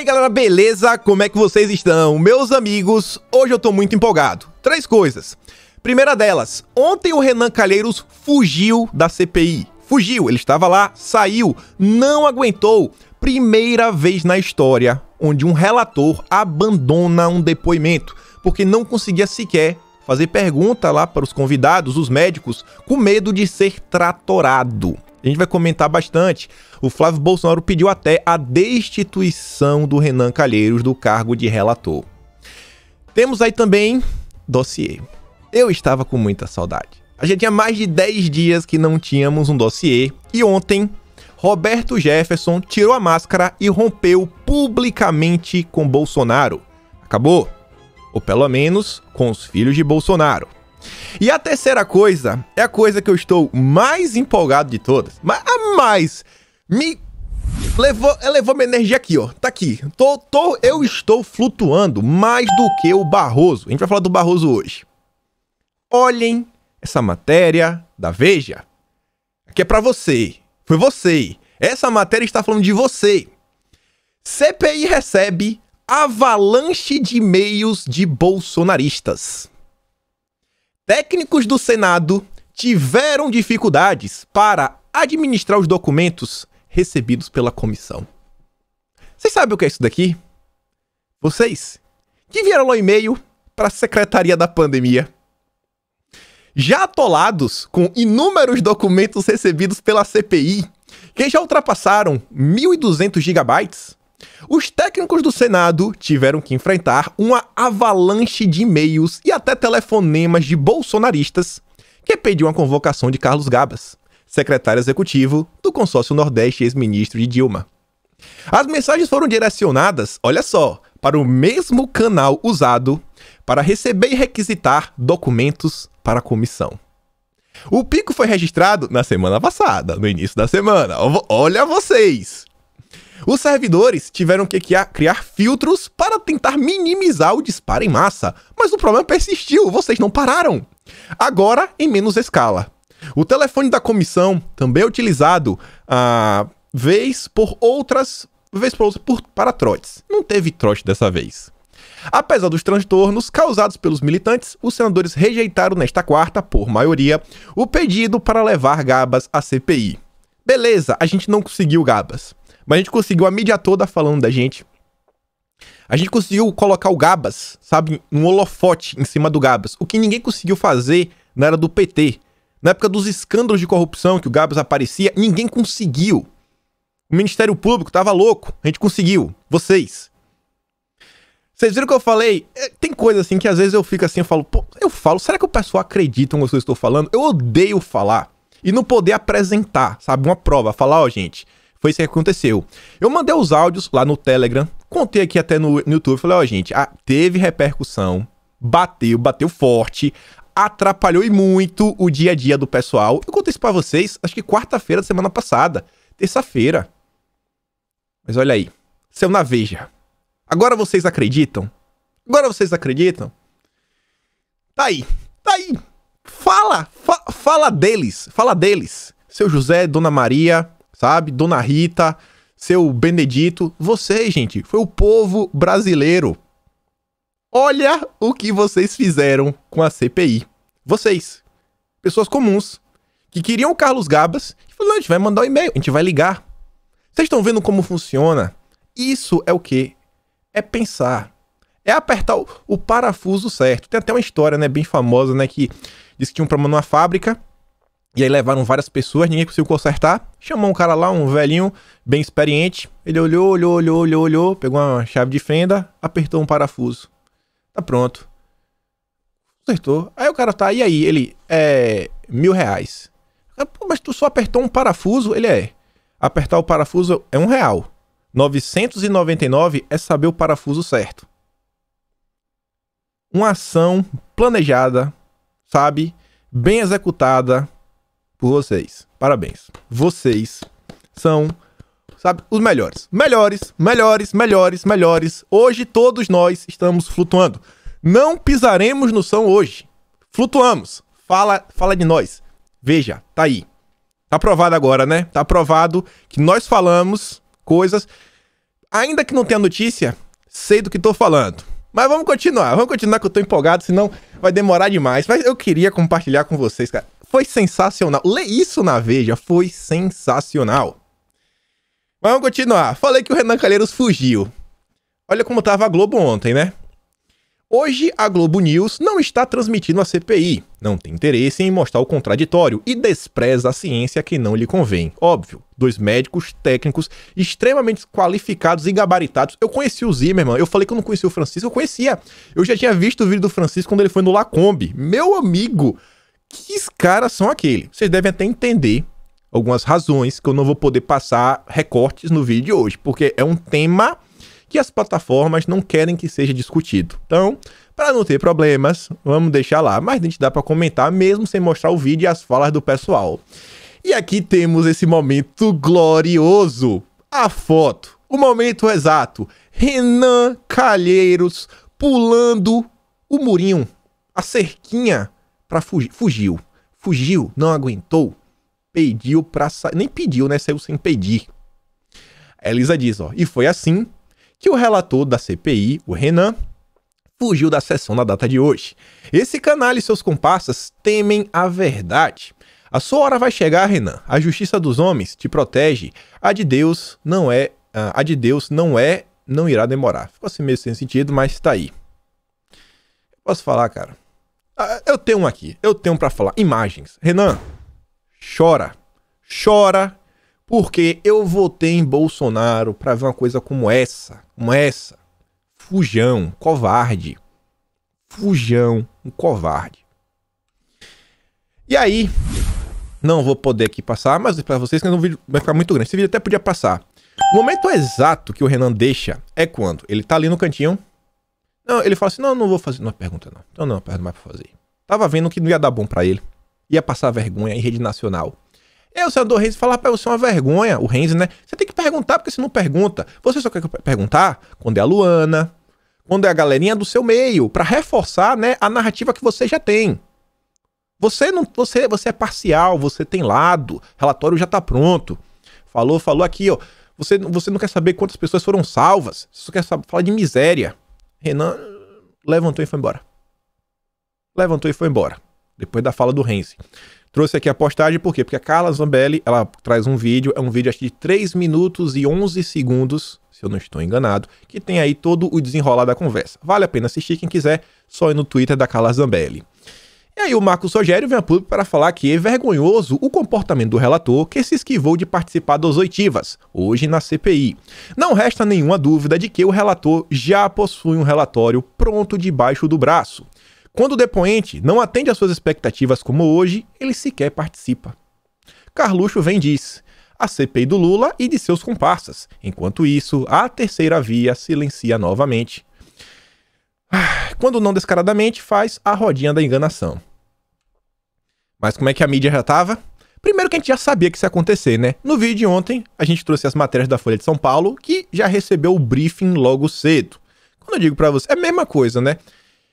aí galera, beleza? Como é que vocês estão? Meus amigos, hoje eu tô muito empolgado. Três coisas. Primeira delas, ontem o Renan Calheiros fugiu da CPI. Fugiu, ele estava lá, saiu, não aguentou. Primeira vez na história onde um relator abandona um depoimento, porque não conseguia sequer fazer pergunta lá para os convidados, os médicos, com medo de ser tratorado. A gente vai comentar bastante. O Flávio Bolsonaro pediu até a destituição do Renan Calheiros do cargo de relator. Temos aí também dossiê. Eu estava com muita saudade. A gente tinha mais de 10 dias que não tínhamos um dossiê e ontem Roberto Jefferson tirou a máscara e rompeu publicamente com Bolsonaro. Acabou. Ou pelo menos com os filhos de Bolsonaro. E a terceira coisa é a coisa que eu estou mais empolgado de todas. Mas a mais me levou, elevou é, minha energia aqui, ó. Tá aqui. Tô, tô, eu estou flutuando mais do que o Barroso. A gente vai falar do Barroso hoje. Olhem essa matéria da Veja. Que é para você. Foi você. Essa matéria está falando de você. CPI recebe avalanche de e-mails de bolsonaristas. Técnicos do Senado tiveram dificuldades para administrar os documentos recebidos pela comissão. Vocês sabem o que é isso daqui? Vocês que vieram lá e-mail para a Secretaria da Pandemia. Já atolados com inúmeros documentos recebidos pela CPI, que já ultrapassaram 1.200 gigabytes, os técnicos do Senado tiveram que enfrentar uma avalanche de e-mails e até telefonemas de bolsonaristas que pediam a convocação de Carlos Gabas, secretário executivo do Consórcio Nordeste e ex-ministro de Dilma. As mensagens foram direcionadas, olha só, para o mesmo canal usado para receber e requisitar documentos para a comissão. O pico foi registrado na semana passada, no início da semana. Olha vocês! Os servidores tiveram que criar filtros para tentar minimizar o disparo em massa, mas o problema persistiu, vocês não pararam. Agora em menos escala. O telefone da comissão também é utilizado a ah, vez por outras, vez por outras por, para trotes. Não teve trote dessa vez. Apesar dos transtornos causados pelos militantes, os senadores rejeitaram nesta quarta, por maioria, o pedido para levar Gabas à CPI. Beleza, a gente não conseguiu Gabas. Mas a gente conseguiu a mídia toda falando da gente. A gente conseguiu colocar o Gabas, sabe, um holofote em cima do Gabas. O que ninguém conseguiu fazer na era do PT. Na época dos escândalos de corrupção que o Gabas aparecia, ninguém conseguiu. O Ministério Público tava louco. A gente conseguiu. Vocês. Vocês viram o que eu falei? É, tem coisa assim que às vezes eu fico assim, eu falo, pô, eu falo, será que o pessoal acredita no que eu estou falando? Eu odeio falar. E não poder apresentar, sabe? Uma prova. Falar, ó, oh, gente, foi isso que aconteceu. Eu mandei os áudios lá no Telegram, contei aqui até no, no YouTube, falei, ó, oh, gente, ah, teve repercussão, bateu, bateu forte, atrapalhou e muito o dia a dia do pessoal. Eu contei isso pra vocês, acho que quarta-feira da semana passada, terça-feira. Mas olha aí, seu naveja. Agora vocês acreditam? Agora vocês acreditam? Tá aí, tá aí. Fala, fa fala deles, fala deles. Seu José, Dona Maria, sabe? Dona Rita, seu Benedito, vocês, gente, foi o povo brasileiro. Olha o que vocês fizeram com a CPI. Vocês, pessoas comuns, que queriam o Carlos Gabas, e falaram, a gente vai mandar um e-mail, a gente vai ligar. Vocês estão vendo como funciona? Isso é o quê? É pensar. É apertar o, o parafuso certo. Tem até uma história, né, bem famosa, né, que diz que tinha um problema numa fábrica, e aí levaram várias pessoas, ninguém conseguiu consertar. Chamou um cara lá, um velhinho, bem experiente. Ele olhou, olhou, olhou, olhou, olhou, pegou uma chave de fenda, apertou um parafuso. Tá pronto. Acertou. Aí o cara tá, e aí? Ele, é. mil reais. Pô, mas tu só apertou um parafuso? Ele é. Apertar o parafuso é um real. 999 é saber o parafuso certo. Uma ação planejada, sabe? Bem executada por vocês. Parabéns. Vocês são, sabe, os melhores. Melhores, melhores, melhores, melhores. Hoje todos nós estamos flutuando. Não pisaremos no são hoje. Flutuamos. Fala, fala de nós. Veja, tá aí. Tá provado agora, né? Tá provado que nós falamos coisas ainda que não tenha notícia, sei do que tô falando. Mas vamos continuar, vamos continuar que eu tô empolgado, senão vai demorar demais. Mas eu queria compartilhar com vocês, cara. Foi sensacional. Ler isso na Veja, foi sensacional. Vamos continuar. Falei que o Renan Calheiros fugiu. Olha como tava a Globo ontem, né? Hoje, a Globo News não está transmitindo a CPI, não tem interesse em mostrar o contraditório e despreza a ciência que não lhe convém. Óbvio, dois médicos técnicos extremamente qualificados e gabaritados. Eu conheci o Zimmerman, eu falei que eu não conhecia o Francisco, eu conhecia. Eu já tinha visto o vídeo do Francisco quando ele foi no Lacombe. Meu amigo, que caras são aqueles? Vocês devem até entender algumas razões que eu não vou poder passar recortes no vídeo hoje, porque é um tema que as plataformas não querem que seja discutido. Então, para não ter problemas, vamos deixar lá, mas a gente dá para comentar mesmo sem mostrar o vídeo e as falas do pessoal. E aqui temos esse momento glorioso, a foto, o momento exato, Renan Calheiros pulando o murinho, a cerquinha para fugir. Fugiu. Fugiu, não aguentou, pediu para sair. Nem pediu, né? Saiu sem pedir. A Elisa diz, ó, e foi assim que o relator da CPI, o Renan, fugiu da sessão na data de hoje. Esse canal e seus comparsas temem a verdade. A sua hora vai chegar, Renan. A justiça dos homens te protege. A de Deus não é, ah, a de Deus não é, não irá demorar. Ficou assim meio sem sentido, mas tá aí. Posso falar, cara? Ah, eu tenho um aqui, eu tenho um para falar. Imagens. Renan, chora. Chora, porque eu votei em Bolsonaro para ver uma coisa como essa, como essa. Fujão, covarde. Fujão, um covarde. E aí, não vou poder aqui passar, mas para vocês que não é vídeo vai ficar muito grande. Esse vídeo até podia passar. O momento exato que o Renan deixa é quando ele tá ali no cantinho, não, ele fala assim: não, não vou fazer. Não, é pergunta não. Então não, pergunta mais pra fazer. Tava vendo que não ia dar bom para ele. Ia passar vergonha em rede nacional. E aí o senador Reis fala, para você é uma vergonha, o Reis, né? Você tem que perguntar, porque você não pergunta. Você só quer perguntar quando é a Luana, quando é a galerinha do seu meio, para reforçar né, a narrativa que você já tem. Você não, você, você é parcial, você tem lado, relatório já tá pronto. Falou, falou aqui, ó. Você, você não quer saber quantas pessoas foram salvas, você só quer saber, falar de miséria. Renan levantou e foi embora. Levantou e foi embora. Depois da fala do Renzi. Trouxe aqui a postagem, por quê? Porque a Carla Zambelli, ela traz um vídeo, é um vídeo de 3 minutos e 11 segundos, se eu não estou enganado, que tem aí todo o desenrolar da conversa. Vale a pena assistir quem quiser, só ir no Twitter da Carla Zambelli. E aí o Marcos Rogério vem a público para falar que é vergonhoso o comportamento do relator que se esquivou de participar das oitivas, hoje na CPI. Não resta nenhuma dúvida de que o relator já possui um relatório pronto debaixo do braço. Quando o depoente não atende às suas expectativas como hoje, ele sequer participa. Carluxo vem diz, a CPI do Lula e de seus comparsas. Enquanto isso, a terceira via silencia novamente. Ah. Quando não descaradamente, faz a rodinha da enganação. Mas como é que a mídia já tava? Primeiro que a gente já sabia que isso ia acontecer, né? No vídeo de ontem, a gente trouxe as matérias da Folha de São Paulo, que já recebeu o briefing logo cedo. Quando eu digo para você, é a mesma coisa, né?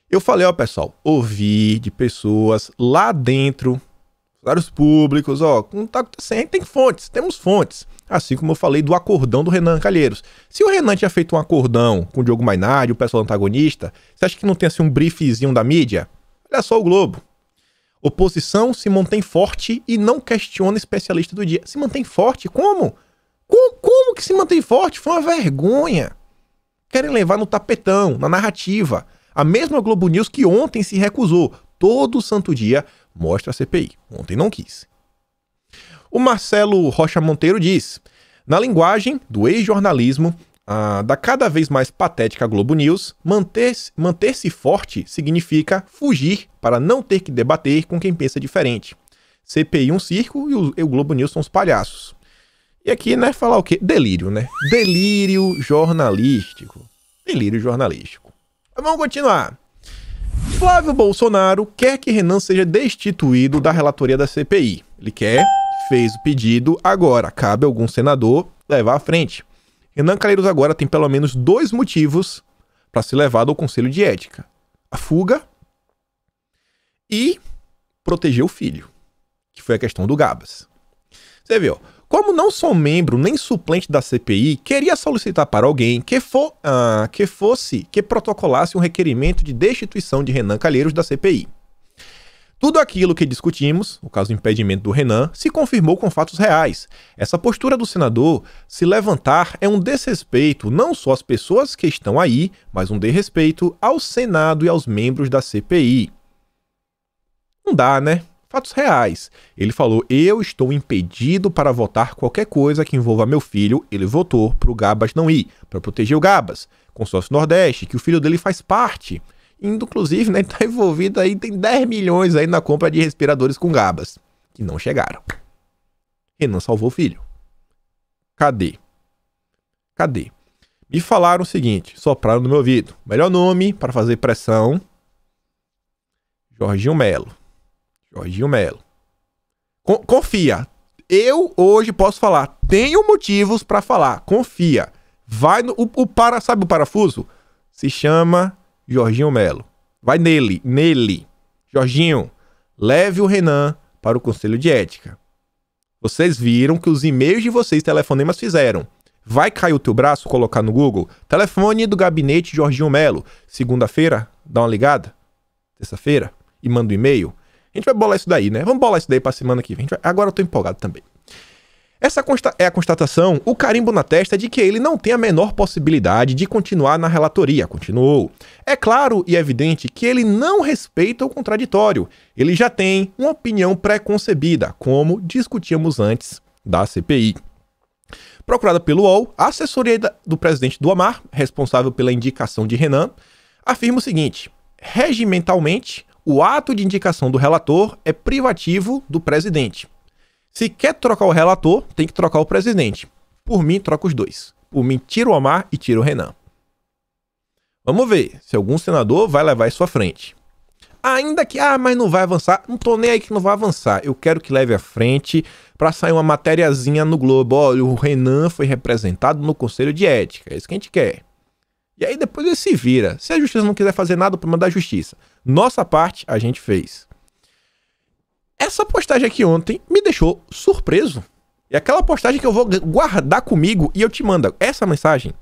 Eu falei, ó, pessoal, ouvi de pessoas lá dentro, vários públicos, ó, não tá acontecendo, tem fontes, temos fontes. Assim como eu falei do acordão do Renan Calheiros. Se o Renan tinha feito um acordão com o Diogo Mainardi, o pessoal antagonista, você acha que não tem assim um briefzinho da mídia? Olha só o Globo. Oposição se mantém forte e não questiona especialista do dia. Se mantém forte? Como? Como, como que se mantém forte? Foi uma vergonha. Querem levar no tapetão, na narrativa. A mesma Globo News que ontem se recusou, todo santo dia, mostra a CPI. Ontem não quis. O Marcelo Rocha Monteiro diz: na linguagem do ex-jornalismo, ah, da cada vez mais patética Globo News, manter-se manter forte significa fugir para não ter que debater com quem pensa diferente. CPI um circo e o, e o Globo News são os palhaços. E aqui, né, falar o quê? Delírio, né? Delírio jornalístico. Delírio jornalístico. Mas vamos continuar. Flávio Bolsonaro quer que Renan seja destituído da relatoria da CPI. Ele quer fez o pedido, agora cabe algum senador levar à frente. Renan Calheiros agora tem pelo menos dois motivos para ser levado ao Conselho de Ética: a fuga e proteger o filho, que foi a questão do Gabas. Você viu? Como não sou membro nem suplente da CPI, queria solicitar para alguém que, for, ah, que fosse, que protocolasse um requerimento de destituição de Renan Calheiros da CPI. Tudo aquilo que discutimos, o caso do impedimento do Renan, se confirmou com fatos reais. Essa postura do senador se levantar é um desrespeito não só às pessoas que estão aí, mas um desrespeito ao Senado e aos membros da CPI. Não dá, né? Fatos reais. Ele falou: Eu estou impedido para votar qualquer coisa que envolva meu filho. Ele votou para o Gabas não ir, para proteger o Gabas, consórcio Nordeste, que o filho dele faz parte. Inclusive, né, está envolvido aí, tem 10 milhões aí na compra de respiradores com gabas, que não chegaram. Renan salvou o filho. Cadê? Cadê? Me falaram o seguinte, sopraram no meu ouvido. Melhor nome para fazer pressão. Jorginho Melo. Jorginho Melo. confia. Eu hoje posso falar. Tenho motivos para falar. Confia. Vai no. O, o para, sabe o parafuso? Se chama Jorginho Melo. Vai nele, nele. Jorginho, leve o Renan para o Conselho de Ética. Vocês viram que os e-mails de vocês, telefonemas, fizeram. Vai cair o teu braço, colocar no Google. Telefone do gabinete Jorginho Melo. Segunda-feira, dá uma ligada. Terça-feira, e manda um e-mail. A gente vai bolar isso daí, né? Vamos bolar isso daí pra semana que vem. Vai... Agora eu tô empolgado também. Essa é a constatação, o carimbo na testa de que ele não tem a menor possibilidade de continuar na relatoria. Continuou. É claro e evidente que ele não respeita o contraditório. Ele já tem uma opinião pré-concebida, como discutíamos antes da CPI. Procurada pelo UOL, a assessoria do presidente do Amar, responsável pela indicação de Renan, afirma o seguinte: regimentalmente, o ato de indicação do relator é privativo do presidente. Se quer trocar o relator, tem que trocar o presidente. Por mim, troca os dois. Por mim, tira o Omar e tira o Renan. Vamos ver se algum senador vai levar isso à frente. Ainda que, ah, mas não vai avançar. Não tô nem aí que não vai avançar. Eu quero que leve à frente para sair uma matériazinha no Globo. Olha, o Renan foi representado no Conselho de Ética. É isso que a gente quer. E aí depois ele se vira. Se a justiça não quiser fazer nada, o problema é da justiça. Nossa parte, a gente fez. Essa postagem aqui ontem me deixou surpreso. É aquela postagem que eu vou guardar comigo e eu te mando essa mensagem.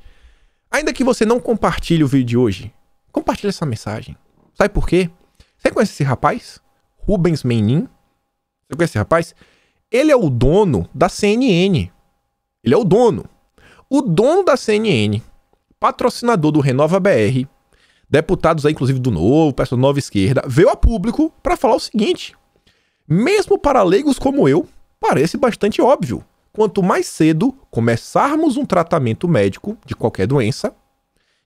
Ainda que você não compartilhe o vídeo de hoje, compartilhe essa mensagem. Sabe por quê? Você conhece esse rapaz? Rubens Menin? Você conhece esse rapaz? Ele é o dono da CNN. Ele é o dono. O dono da CNN, patrocinador do Renova BR, deputados aí, inclusive do Novo, pessoal Nova Esquerda, veio a público para falar o seguinte: mesmo para leigos como eu, parece bastante óbvio. Quanto mais cedo começarmos um tratamento médico de qualquer doença,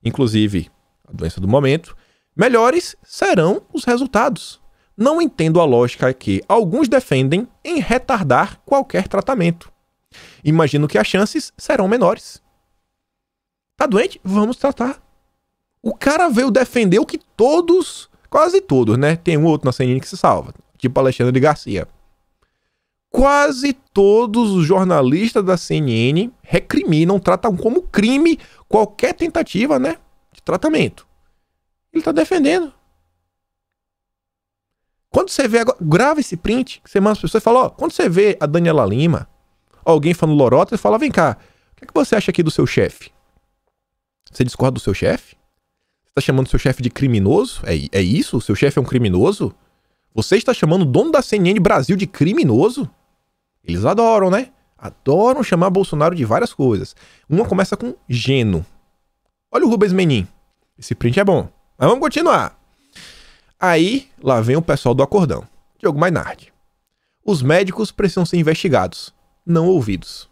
inclusive a doença do momento, melhores serão os resultados. Não entendo a lógica que alguns defendem em retardar qualquer tratamento. Imagino que as chances serão menores. Tá doente? Vamos tratar. O cara veio defender o que todos, quase todos, né? Tem um outro na CNN que se salva tipo Alexandre de Garcia. Quase todos os jornalistas da CNN recriminam, tratam como crime qualquer tentativa, né, de tratamento. Ele está defendendo. Quando você vê grava esse print que você manda as pessoas e fala, ó, quando você vê a Daniela Lima, alguém falando lorota, você fala, vem cá, o que, é que você acha aqui do seu chefe? Você discorda do seu chefe? Você está chamando seu chefe de criminoso? É, é isso? O seu chefe é um criminoso? Você está chamando o dono da CNN Brasil de criminoso? Eles adoram, né? Adoram chamar Bolsonaro de várias coisas. Uma começa com geno. Olha o Rubens Menin. Esse print é bom. Mas vamos continuar. Aí, lá vem o pessoal do acordão. Diogo Mainardi. Os médicos precisam ser investigados, não ouvidos.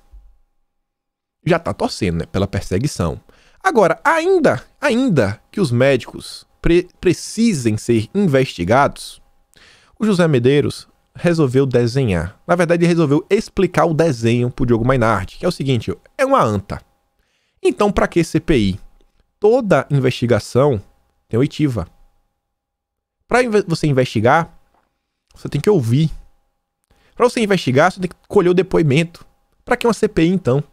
Já tá torcendo, né, pela perseguição. Agora, ainda, ainda que os médicos pre precisem ser investigados, o José Medeiros resolveu desenhar. Na verdade, ele resolveu explicar o desenho pro Diogo Mainardi, que é o seguinte, é uma anta. Então, para que CPI? Toda investigação tem oitiva. Para você investigar, você tem que ouvir. Para você investigar, você tem que colher o depoimento. Para que uma CPI então?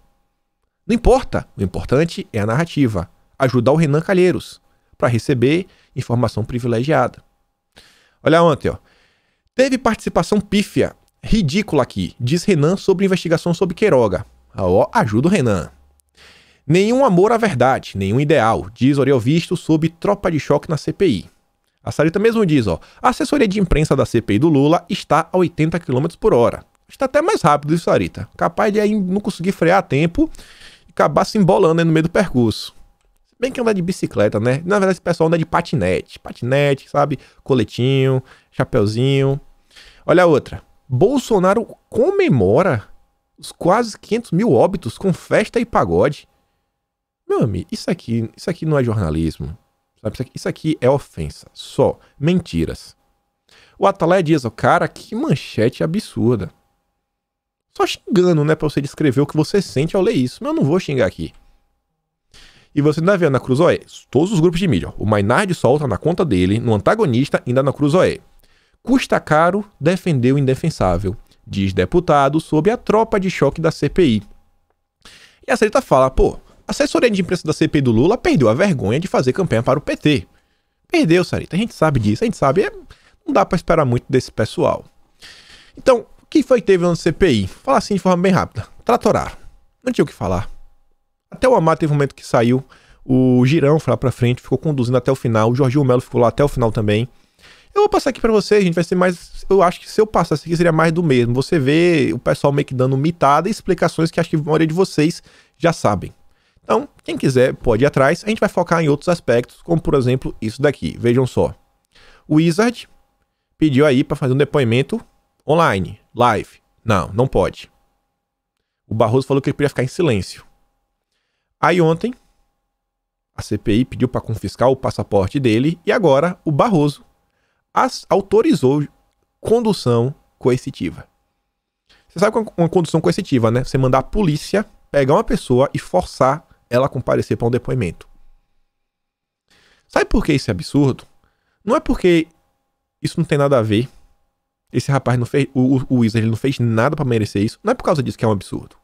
Não importa. O importante é a narrativa. Ajudar o Renan Calheiros para receber informação privilegiada. Olha ontem, ó. Teve participação pífia, ridícula aqui, diz Renan sobre investigação sobre Queiroga. Ó, O ajuda o Renan. Nenhum amor à verdade, nenhum ideal, diz Oriel Visto sobre tropa de choque na CPI. A Sarita mesmo diz, ó, a assessoria de imprensa da CPI do Lula está a 80 km por hora. Está até mais rápido isso, Sarita. Capaz de aí não conseguir frear a tempo e acabar se embolando no meio do percurso. Bem que andar de bicicleta, né? Na verdade, esse pessoal anda de patinete. Patinete, sabe? Coletinho, chapeuzinho. Olha a outra. Bolsonaro comemora os quase 500 mil óbitos com festa e pagode. Meu amigo, isso aqui, isso aqui não é jornalismo. Sabe? Isso aqui é ofensa. Só mentiras. O Atalé diz, ó, cara, que manchete absurda. Só xingando, né, pra você descrever o que você sente ao ler isso. Mas eu não vou xingar aqui. E você ainda vê na Cruzoé todos os grupos de mídia. O Maynard solta na conta dele, no antagonista, ainda na Cruzoé. Custa caro defender o indefensável, diz deputado sobre a tropa de choque da CPI. E a Celita fala, pô, a assessoria de imprensa da CPI do Lula perdeu a vergonha de fazer campanha para o PT. Perdeu, Sarita. A gente sabe disso, a gente sabe. É, não dá para esperar muito desse pessoal. Então, o que foi que teve no CPI? Falar assim de forma bem rápida. Tratorar. Não tinha o que falar. Até o Amado teve um momento que saiu. O Girão foi lá pra frente, ficou conduzindo até o final. O Jorginho Melo ficou lá até o final também. Eu vou passar aqui para vocês, gente. Vai ser mais. Eu acho que se eu passasse aqui seria mais do mesmo. Você vê o pessoal meio que dando mitada e explicações que acho que a maioria de vocês já sabem. Então, quem quiser pode ir atrás. A gente vai focar em outros aspectos, como por exemplo isso daqui. Vejam só. O Wizard pediu aí para fazer um depoimento online, live. Não, não pode. O Barroso falou que ele podia ficar em silêncio. Aí ontem, a CPI pediu para confiscar o passaporte dele e agora o Barroso as, autorizou condução coercitiva. Você sabe que é uma condução coercitiva, né? Você mandar a polícia pegar uma pessoa e forçar ela a comparecer para um depoimento. Sabe por que isso é absurdo? Não é porque isso não tem nada a ver. Esse rapaz não fez, o, o Wizard não fez nada para merecer isso. Não é por causa disso que é um absurdo.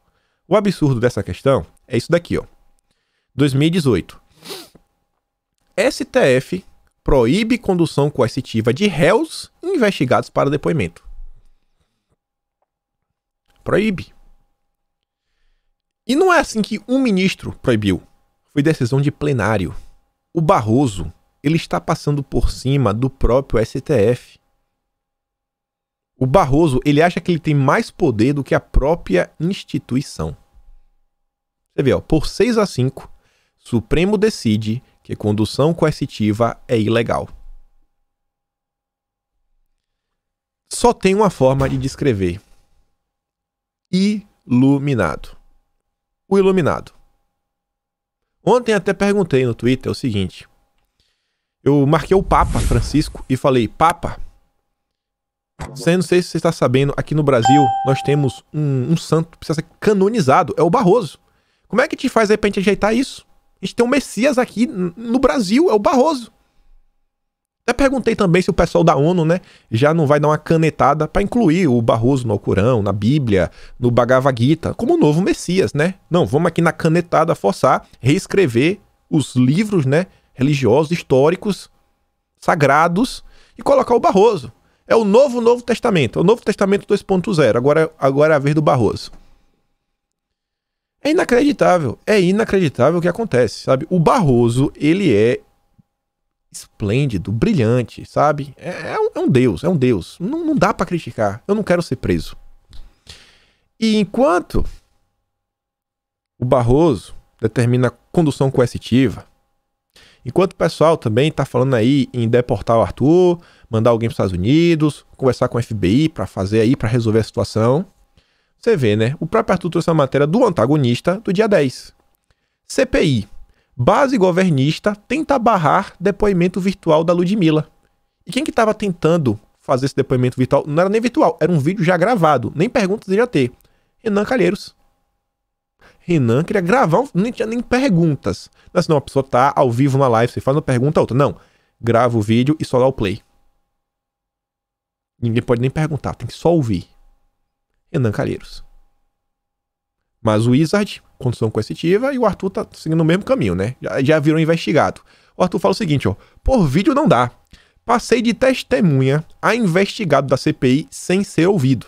O absurdo dessa questão é isso daqui, ó. 2018. STF proíbe condução coercitiva de réus investigados para depoimento. Proíbe. E não é assim que um ministro proibiu. Foi decisão de plenário. O Barroso, ele está passando por cima do próprio STF. O Barroso, ele acha que ele tem mais poder do que a própria instituição. Você vê, ó, por 6 a 5, Supremo decide que condução coercitiva é ilegal. Só tem uma forma de descrever: iluminado. O iluminado. Ontem até perguntei no Twitter o seguinte: eu marquei o Papa Francisco e falei, Papa, você não sei se você está sabendo, aqui no Brasil nós temos um, um santo que precisa ser canonizado, é o Barroso. Como é que te faz aí pra gente ajeitar isso? A gente tem um Messias aqui no Brasil, é o Barroso. Até perguntei também se o pessoal da ONU, né, já não vai dar uma canetada para incluir o Barroso no Alcorão, na Bíblia, no Bhagavad Gita, como novo Messias, né? Não, vamos aqui na canetada forçar, reescrever os livros, né, religiosos, históricos, sagrados e colocar o Barroso. É o novo Novo Testamento, é o Novo Testamento 2.0. Agora, é, agora é a vez do Barroso. É inacreditável. É inacreditável o que acontece, sabe? O Barroso, ele é esplêndido, brilhante, sabe? É, é, um, é um, deus, é um deus. Não, não dá para criticar. Eu não quero ser preso. E enquanto o Barroso determina condução coercitiva, enquanto o pessoal também tá falando aí em deportar o Arthur, mandar alguém para os Estados Unidos, conversar com o FBI para fazer aí para resolver a situação, você vê, né? O próprio Arthur trouxe a matéria do antagonista do dia 10. CPI. Base governista tenta barrar depoimento virtual da Ludmilla. E quem que estava tentando fazer esse depoimento virtual? Não era nem virtual, era um vídeo já gravado. Nem perguntas ia ter. Renan Calheiros. Renan queria gravar, um, nem tinha nem perguntas. Não é assim, não, a pessoa tá ao vivo na live, você faz uma pergunta, outra. Não. Grava o vídeo e só dá o play. Ninguém pode nem perguntar, tem que só ouvir. Renan Calheiros. Mas o Wizard, condição coercitiva, e o Arthur tá seguindo o mesmo caminho, né? Já, já viram investigado. O Arthur fala o seguinte, ó. Por vídeo não dá. Passei de testemunha a investigado da CPI sem ser ouvido.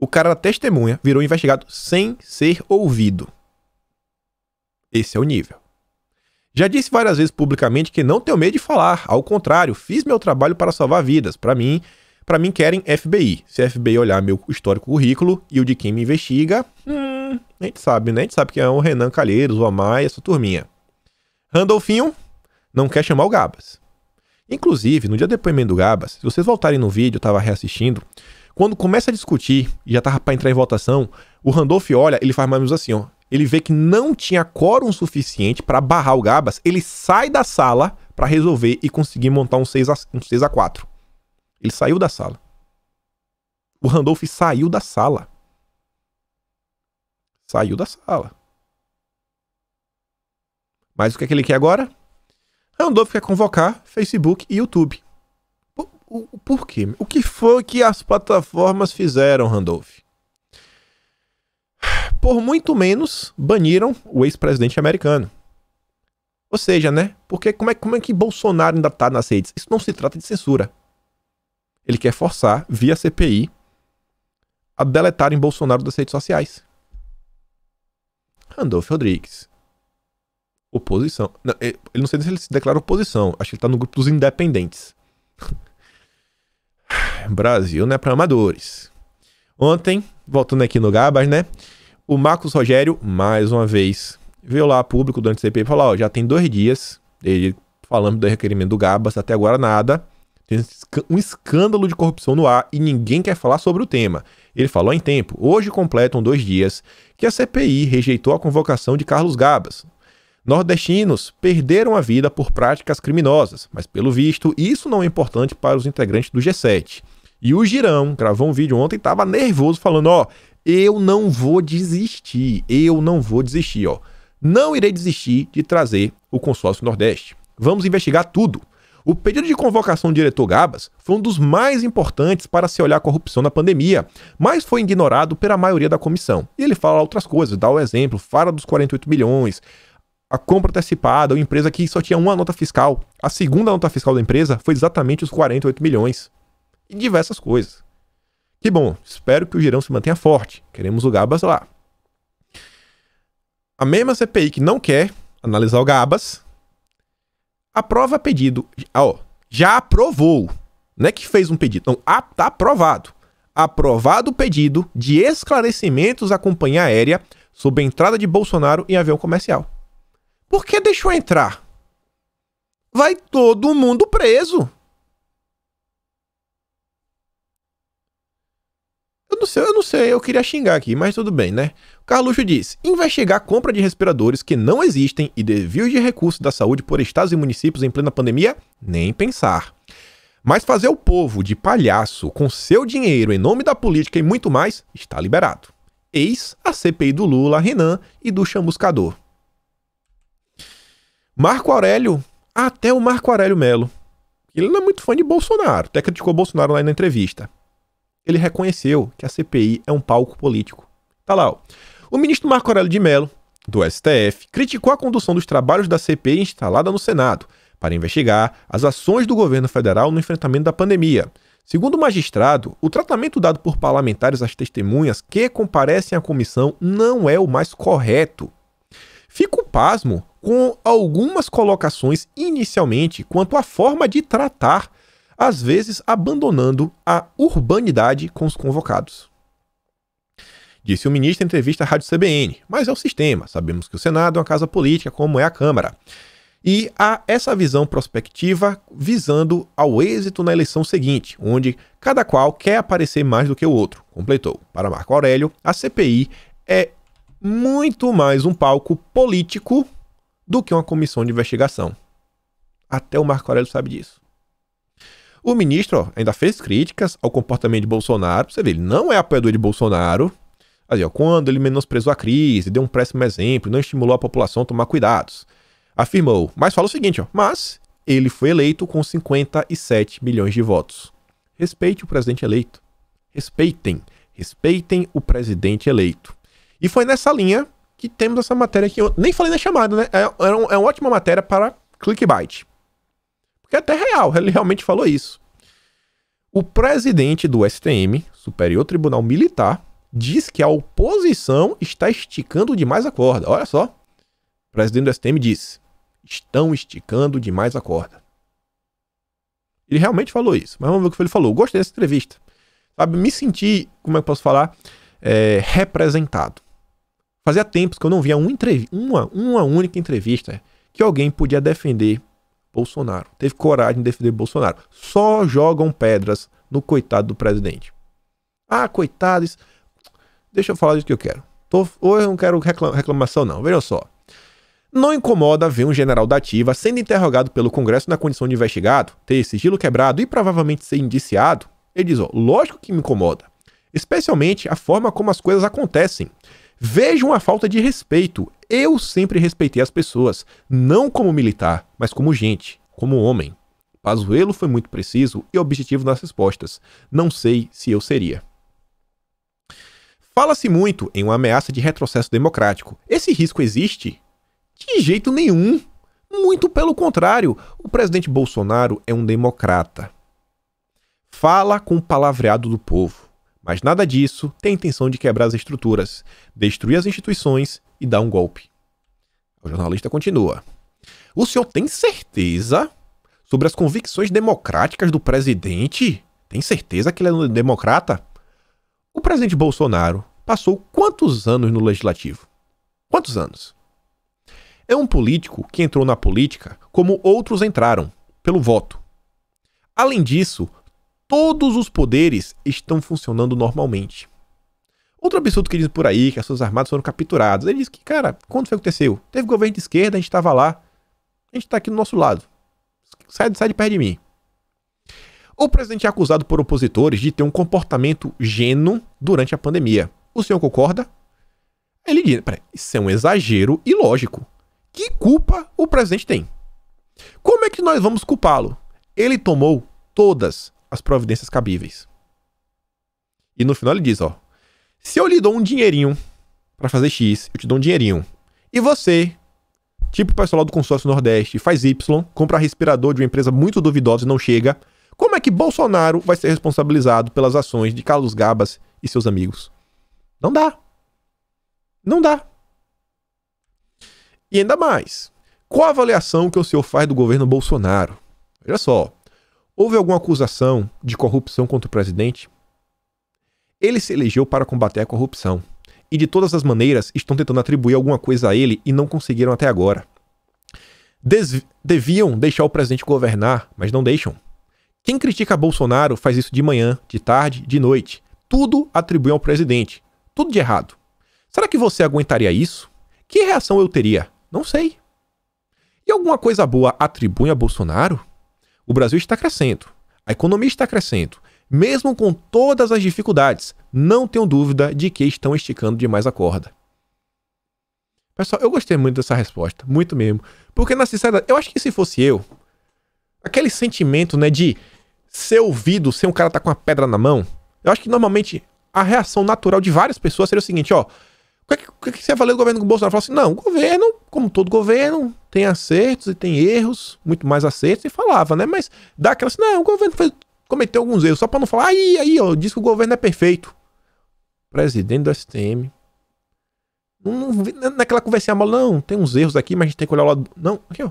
O cara da testemunha virou investigado sem ser ouvido. Esse é o nível. Já disse várias vezes publicamente que não tenho medo de falar, ao contrário, fiz meu trabalho para salvar vidas. Para mim, para mim, querem FBI. Se a FBI olhar meu histórico currículo e o de quem me investiga, hum, a gente sabe, né? A gente sabe que é o Renan Calheiros, o Amai, essa turminha. Randolfinho não quer chamar o Gabas. Inclusive, no dia do depoimento do Gabas, se vocês voltarem no vídeo, eu tava reassistindo, quando começa a discutir e já tava para entrar em votação, o Randolph olha, ele faz mais ou menos assim, ó. Ele vê que não tinha quórum suficiente para barrar o Gabas, ele sai da sala para resolver e conseguir montar um 6 a, um a 4. Ele saiu da sala. O Randolph saiu da sala. Saiu da sala. Mas o que, é que ele quer agora? Randolph quer convocar Facebook e YouTube. Por, o, por quê? O que foi que as plataformas fizeram, Randolph? Por muito menos baniram o ex-presidente americano. Ou seja, né? Porque como é, como é que Bolsonaro ainda tá nas redes? Isso não se trata de censura. Ele quer forçar, via CPI, a deletarem Bolsonaro das redes sociais. Randolph Rodrigues. Oposição. Não, eh, ele não sei se ele se declara oposição. Acho que ele tá no grupo dos independentes. Brasil não é pra amadores. Ontem, voltando aqui no Gabas, né? O Marcos Rogério, mais uma vez, veio lá público durante o CPI e falou: ó, já tem dois dias, ele falando do requerimento do Gabas, até agora nada. Tem um escândalo de corrupção no ar e ninguém quer falar sobre o tema. Ele falou em tempo. Hoje completam dois dias que a CPI rejeitou a convocação de Carlos Gabas. Nordestinos perderam a vida por práticas criminosas, mas pelo visto isso não é importante para os integrantes do G7. E o Girão gravou um vídeo ontem e estava nervoso falando, ó, eu não vou desistir, eu não vou desistir, ó. Não irei desistir de trazer o consórcio Nordeste. Vamos investigar tudo. O pedido de convocação do diretor Gabas foi um dos mais importantes para se olhar a corrupção na pandemia, mas foi ignorado pela maioria da comissão. E ele fala outras coisas, dá o exemplo, fala dos 48 milhões, a compra antecipada, uma empresa que só tinha uma nota fiscal. A segunda nota fiscal da empresa foi exatamente os 48 milhões. E diversas coisas. Que bom, espero que o girão se mantenha forte. Queremos o Gabas lá. A mesma CPI que não quer analisar o Gabas Aprova é pedido. Ah, ó, já aprovou. Não é que fez um pedido. Não, a, tá aprovado. Aprovado o pedido de esclarecimentos à companhia aérea sobre a entrada de Bolsonaro em avião comercial. Por que deixou entrar? Vai todo mundo preso. eu não sei, eu não sei, eu queria xingar aqui, mas tudo bem, né? Carluxo diz: investigar compra de respiradores que não existem e desvios de recursos da saúde por estados e municípios em plena pandemia? Nem pensar. Mas fazer o povo de palhaço com seu dinheiro em nome da política e muito mais está liberado. Eis a CPI do Lula, Renan e do chamuscador. Marco Aurélio, até o Marco Aurélio Melo. Ele não é muito fã de Bolsonaro, até criticou Bolsonaro lá na entrevista ele reconheceu que a CPI é um palco político. Tá lá, ó. O ministro Marco Aurélio de Mello, do STF, criticou a condução dos trabalhos da CPI instalada no Senado para investigar as ações do governo federal no enfrentamento da pandemia. Segundo o magistrado, o tratamento dado por parlamentares às testemunhas que comparecem à comissão não é o mais correto. Fico pasmo com algumas colocações inicialmente quanto à forma de tratar às vezes abandonando a urbanidade com os convocados. Disse o ministro em entrevista à Rádio CBN, mas é o sistema, sabemos que o Senado é uma casa política, como é a Câmara. E há essa visão prospectiva visando ao êxito na eleição seguinte, onde cada qual quer aparecer mais do que o outro, completou. Para Marco Aurélio, a CPI é muito mais um palco político do que uma comissão de investigação. Até o Marco Aurélio sabe disso. O ministro ó, ainda fez críticas ao comportamento de Bolsonaro. Você vê, ele não é apoiador de Bolsonaro. Assim, ó, quando ele menosprezou a crise, deu um péssimo exemplo, não estimulou a população a tomar cuidados. Afirmou. Mas fala o seguinte, ó, mas ele foi eleito com 57 milhões de votos. Respeite o presidente eleito. Respeitem. Respeitem o presidente eleito. E foi nessa linha que temos essa matéria que eu nem falei na chamada, né? É, é, um, é uma ótima matéria para clickbait. É até real, ele realmente falou isso. O presidente do STM, Superior Tribunal Militar, diz que a oposição está esticando demais a corda. Olha só. O presidente do STM disse: estão esticando demais a corda. Ele realmente falou isso, mas vamos ver o que ele falou. gostei dessa entrevista. Sabe, me senti, como é que eu posso falar? É, representado. Fazia tempos que eu não via uma, uma única entrevista que alguém podia defender Bolsonaro. Teve coragem de defender Bolsonaro. Só jogam pedras no coitado do presidente. Ah, coitados. Deixa eu falar do que eu quero. Tô, ou eu não quero reclamação, não. Vejam só. Não incomoda ver um general da ativa sendo interrogado pelo Congresso na condição de investigado, ter sigilo quebrado e provavelmente ser indiciado? Ele diz, ó, lógico que me incomoda. Especialmente a forma como as coisas acontecem. Vejo uma falta de respeito. Eu sempre respeitei as pessoas, não como militar, mas como gente, como homem. Pazuello foi muito preciso e objetivo nas respostas. Não sei se eu seria. Fala-se muito em uma ameaça de retrocesso democrático. Esse risco existe? De jeito nenhum. Muito pelo contrário, o presidente Bolsonaro é um democrata. Fala com o palavreado do povo, mas nada disso tem intenção de quebrar as estruturas, destruir as instituições e dá um golpe. O jornalista continua. O senhor tem certeza sobre as convicções democráticas do presidente? Tem certeza que ele é um democrata? O presidente Bolsonaro passou quantos anos no legislativo? Quantos anos? É um político que entrou na política como outros entraram, pelo voto. Além disso, todos os poderes estão funcionando normalmente. Outro absurdo que diz por aí, que as suas Armadas foram capturadas. Ele diz que, cara, quando foi que aconteceu? Teve governo de esquerda, a gente estava lá, a gente está aqui do nosso lado. Sai, sai de perto de mim. O presidente é acusado por opositores de ter um comportamento gênio durante a pandemia. O senhor concorda? Ele diz, peraí, isso é um exagero ilógico. Que culpa o presidente tem? Como é que nós vamos culpá-lo? Ele tomou todas as providências cabíveis. E no final ele diz, ó, se eu lhe dou um dinheirinho para fazer X, eu te dou um dinheirinho. E você, tipo o pessoal do consórcio Nordeste, faz Y, compra respirador de uma empresa muito duvidosa e não chega. Como é que Bolsonaro vai ser responsabilizado pelas ações de Carlos Gabas e seus amigos? Não dá. Não dá. E ainda mais, qual a avaliação que o senhor faz do governo Bolsonaro? Olha só, houve alguma acusação de corrupção contra o presidente? Ele se elegeu para combater a corrupção, e de todas as maneiras estão tentando atribuir alguma coisa a ele e não conseguiram até agora. Des deviam deixar o presidente governar, mas não deixam. Quem critica Bolsonaro faz isso de manhã, de tarde, de noite. Tudo atribui ao presidente. Tudo de errado. Será que você aguentaria isso? Que reação eu teria? Não sei. E alguma coisa boa atribui a Bolsonaro? O Brasil está crescendo. A economia está crescendo mesmo com todas as dificuldades, não tenho dúvida de que estão esticando demais a corda. Pessoal, eu gostei muito dessa resposta, muito mesmo. Porque, na sinceridade, eu acho que se fosse eu, aquele sentimento, né, de ser ouvido ser um cara tá com uma pedra na mão, eu acho que normalmente a reação natural de várias pessoas seria o seguinte, ó. O que, é o que, é você vai falar do governo Bolsonaro? Falar assim, não, o governo, como todo governo, tem acertos e tem erros, muito mais acertos, e falava, né? Mas dá aquela assim, não, o governo fez cometeu alguns erros, só para não falar, aí, aí, ó, diz que o governo é perfeito. Presidente do STM. Não, não, naquela conversinha mal, não, tem uns erros aqui, mas a gente tem que olhar o lado. Não, aqui, ó.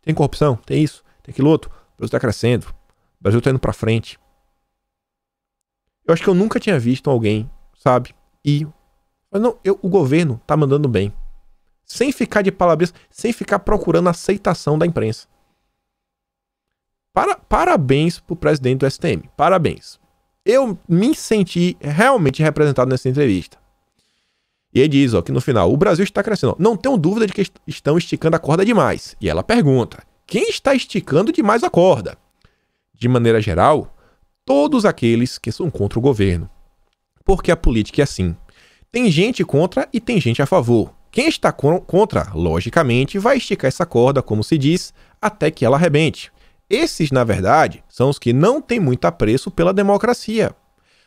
Tem corrupção, tem isso, tem aquilo outro. O Brasil tá crescendo. O Brasil tá indo pra frente. Eu acho que eu nunca tinha visto alguém, sabe? E. Mas não, eu, o governo tá mandando bem. Sem ficar de palavras, sem ficar procurando aceitação da imprensa. Para, parabéns o presidente do STM. Parabéns. Eu me senti realmente representado nessa entrevista. E ele diz, ó, que no final, o Brasil está crescendo. Não tenho dúvida de que est estão esticando a corda demais. E ela pergunta: quem está esticando demais a corda? De maneira geral, todos aqueles que são contra o governo. Porque a política é assim. Tem gente contra e tem gente a favor. Quem está contra, logicamente, vai esticar essa corda, como se diz, até que ela arrebente. Esses, na verdade, são os que não têm muito apreço pela democracia.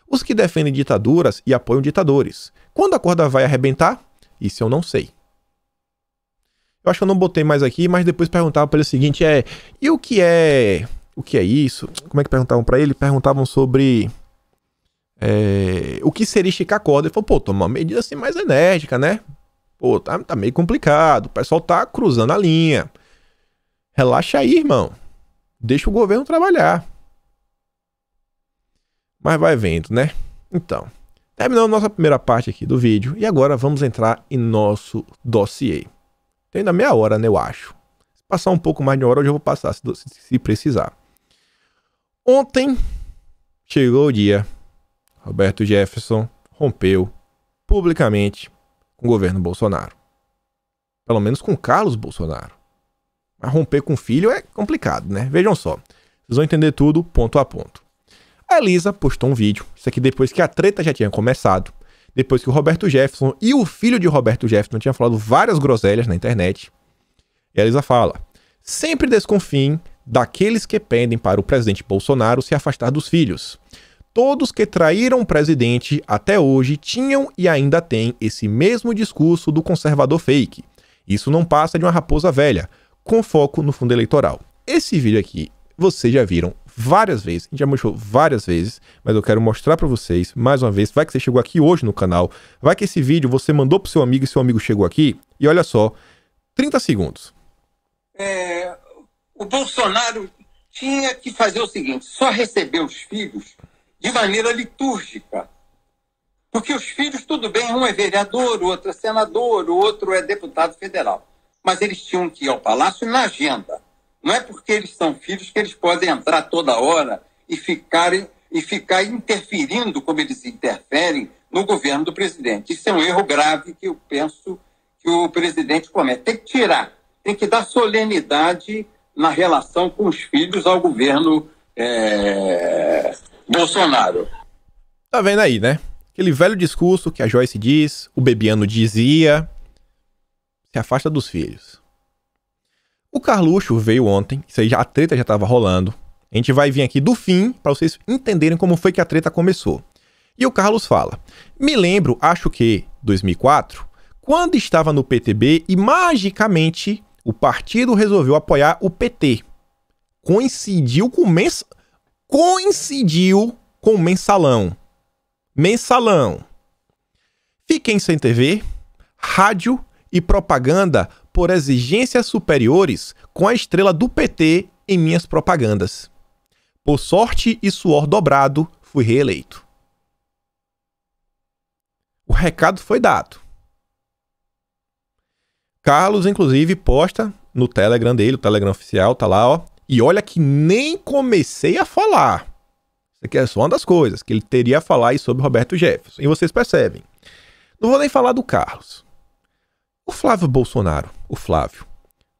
Os que defendem ditaduras e apoiam ditadores. Quando a corda vai arrebentar? Isso eu não sei. Eu acho que eu não botei mais aqui, mas depois perguntavam para ele o seguinte, é, e o que é, o que é isso? Como é que perguntavam para ele? Perguntavam sobre é, o que seria esticar a corda. Ele falou, pô, toma uma medida assim mais enérgica, né? Pô, tá, tá meio complicado, o pessoal tá cruzando a linha. Relaxa aí, irmão. Deixa o governo trabalhar. Mas vai vendo, né? Então, terminamos nossa primeira parte aqui do vídeo e agora vamos entrar em nosso dossiê. Tem ainda meia hora, né, eu acho. Se passar um pouco mais de hora, eu já vou passar se, se precisar. Ontem chegou o dia. Roberto Jefferson rompeu publicamente com o governo Bolsonaro. Pelo menos com Carlos Bolsonaro. Mas romper com o filho é complicado, né? Vejam só. Vocês vão entender tudo ponto a ponto. A Elisa postou um vídeo, isso aqui depois que a treta já tinha começado, depois que o Roberto Jefferson e o filho de Roberto Jefferson tinham falado várias groselhas na internet. E a Elisa fala: Sempre desconfiem daqueles que pendem para o presidente Bolsonaro se afastar dos filhos. Todos que traíram o presidente até hoje tinham e ainda têm esse mesmo discurso do conservador fake. Isso não passa de uma raposa velha com foco no fundo eleitoral. Esse vídeo aqui vocês já viram várias vezes, a gente já mostrou várias vezes, mas eu quero mostrar para vocês mais uma vez, vai que você chegou aqui hoje no canal, vai que esse vídeo você mandou pro seu amigo e seu amigo chegou aqui, e olha só, 30 segundos. É, o Bolsonaro tinha que fazer o seguinte, só receber os filhos de maneira litúrgica. Porque os filhos, tudo bem, um é vereador, o outro é senador, o outro é deputado federal mas eles tinham que ir ao palácio na agenda. Não é porque eles são filhos que eles podem entrar toda hora e ficarem e ficar interferindo como eles interferem no governo do presidente. Isso é um erro grave que eu penso que o presidente comete. Tem que tirar, tem que dar solenidade na relação com os filhos ao governo é... Bolsonaro. Tá vendo aí, né? Aquele velho discurso que a Joyce diz, o Bebiano dizia, se afasta dos filhos. O Carluxo veio ontem, a treta já estava rolando. A gente vai vir aqui do fim para vocês entenderem como foi que a treta começou. E o Carlos fala: Me lembro, acho que 2004, quando estava no PTB e magicamente o partido resolveu apoiar o PT. Coincidiu com mens... coincidiu com o mensalão. Mensalão. Fiquem sem TV, rádio e propaganda por exigências superiores com a estrela do PT em minhas propagandas. Por sorte e suor dobrado, fui reeleito. O recado foi dado. Carlos, inclusive, posta no Telegram dele, o Telegram oficial, tá lá, ó. E olha que nem comecei a falar. Isso aqui é só uma das coisas que ele teria a falar aí sobre Roberto Jefferson. E vocês percebem. Não vou nem falar do Carlos. O Flávio Bolsonaro, o Flávio,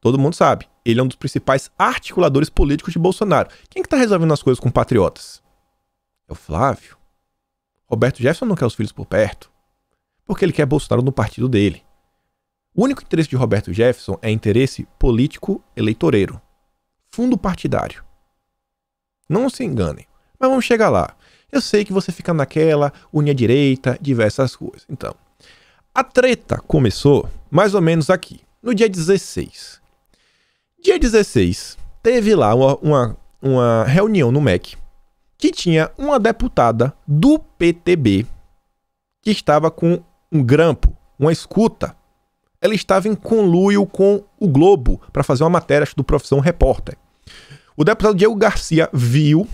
todo mundo sabe, ele é um dos principais articuladores políticos de Bolsonaro. Quem que tá resolvendo as coisas com patriotas? É o Flávio. Roberto Jefferson não quer os filhos por perto, porque ele quer Bolsonaro no partido dele. O único interesse de Roberto Jefferson é interesse político eleitoreiro, fundo partidário. Não se enganem, mas vamos chegar lá. Eu sei que você fica naquela, unha direita, diversas coisas. Então, a treta começou mais ou menos aqui, no dia 16. Dia 16, teve lá uma, uma, uma reunião no MEC que tinha uma deputada do PTB que estava com um grampo, uma escuta. Ela estava em conluio com o Globo para fazer uma matéria do Profissão Repórter. O deputado Diego Garcia viu.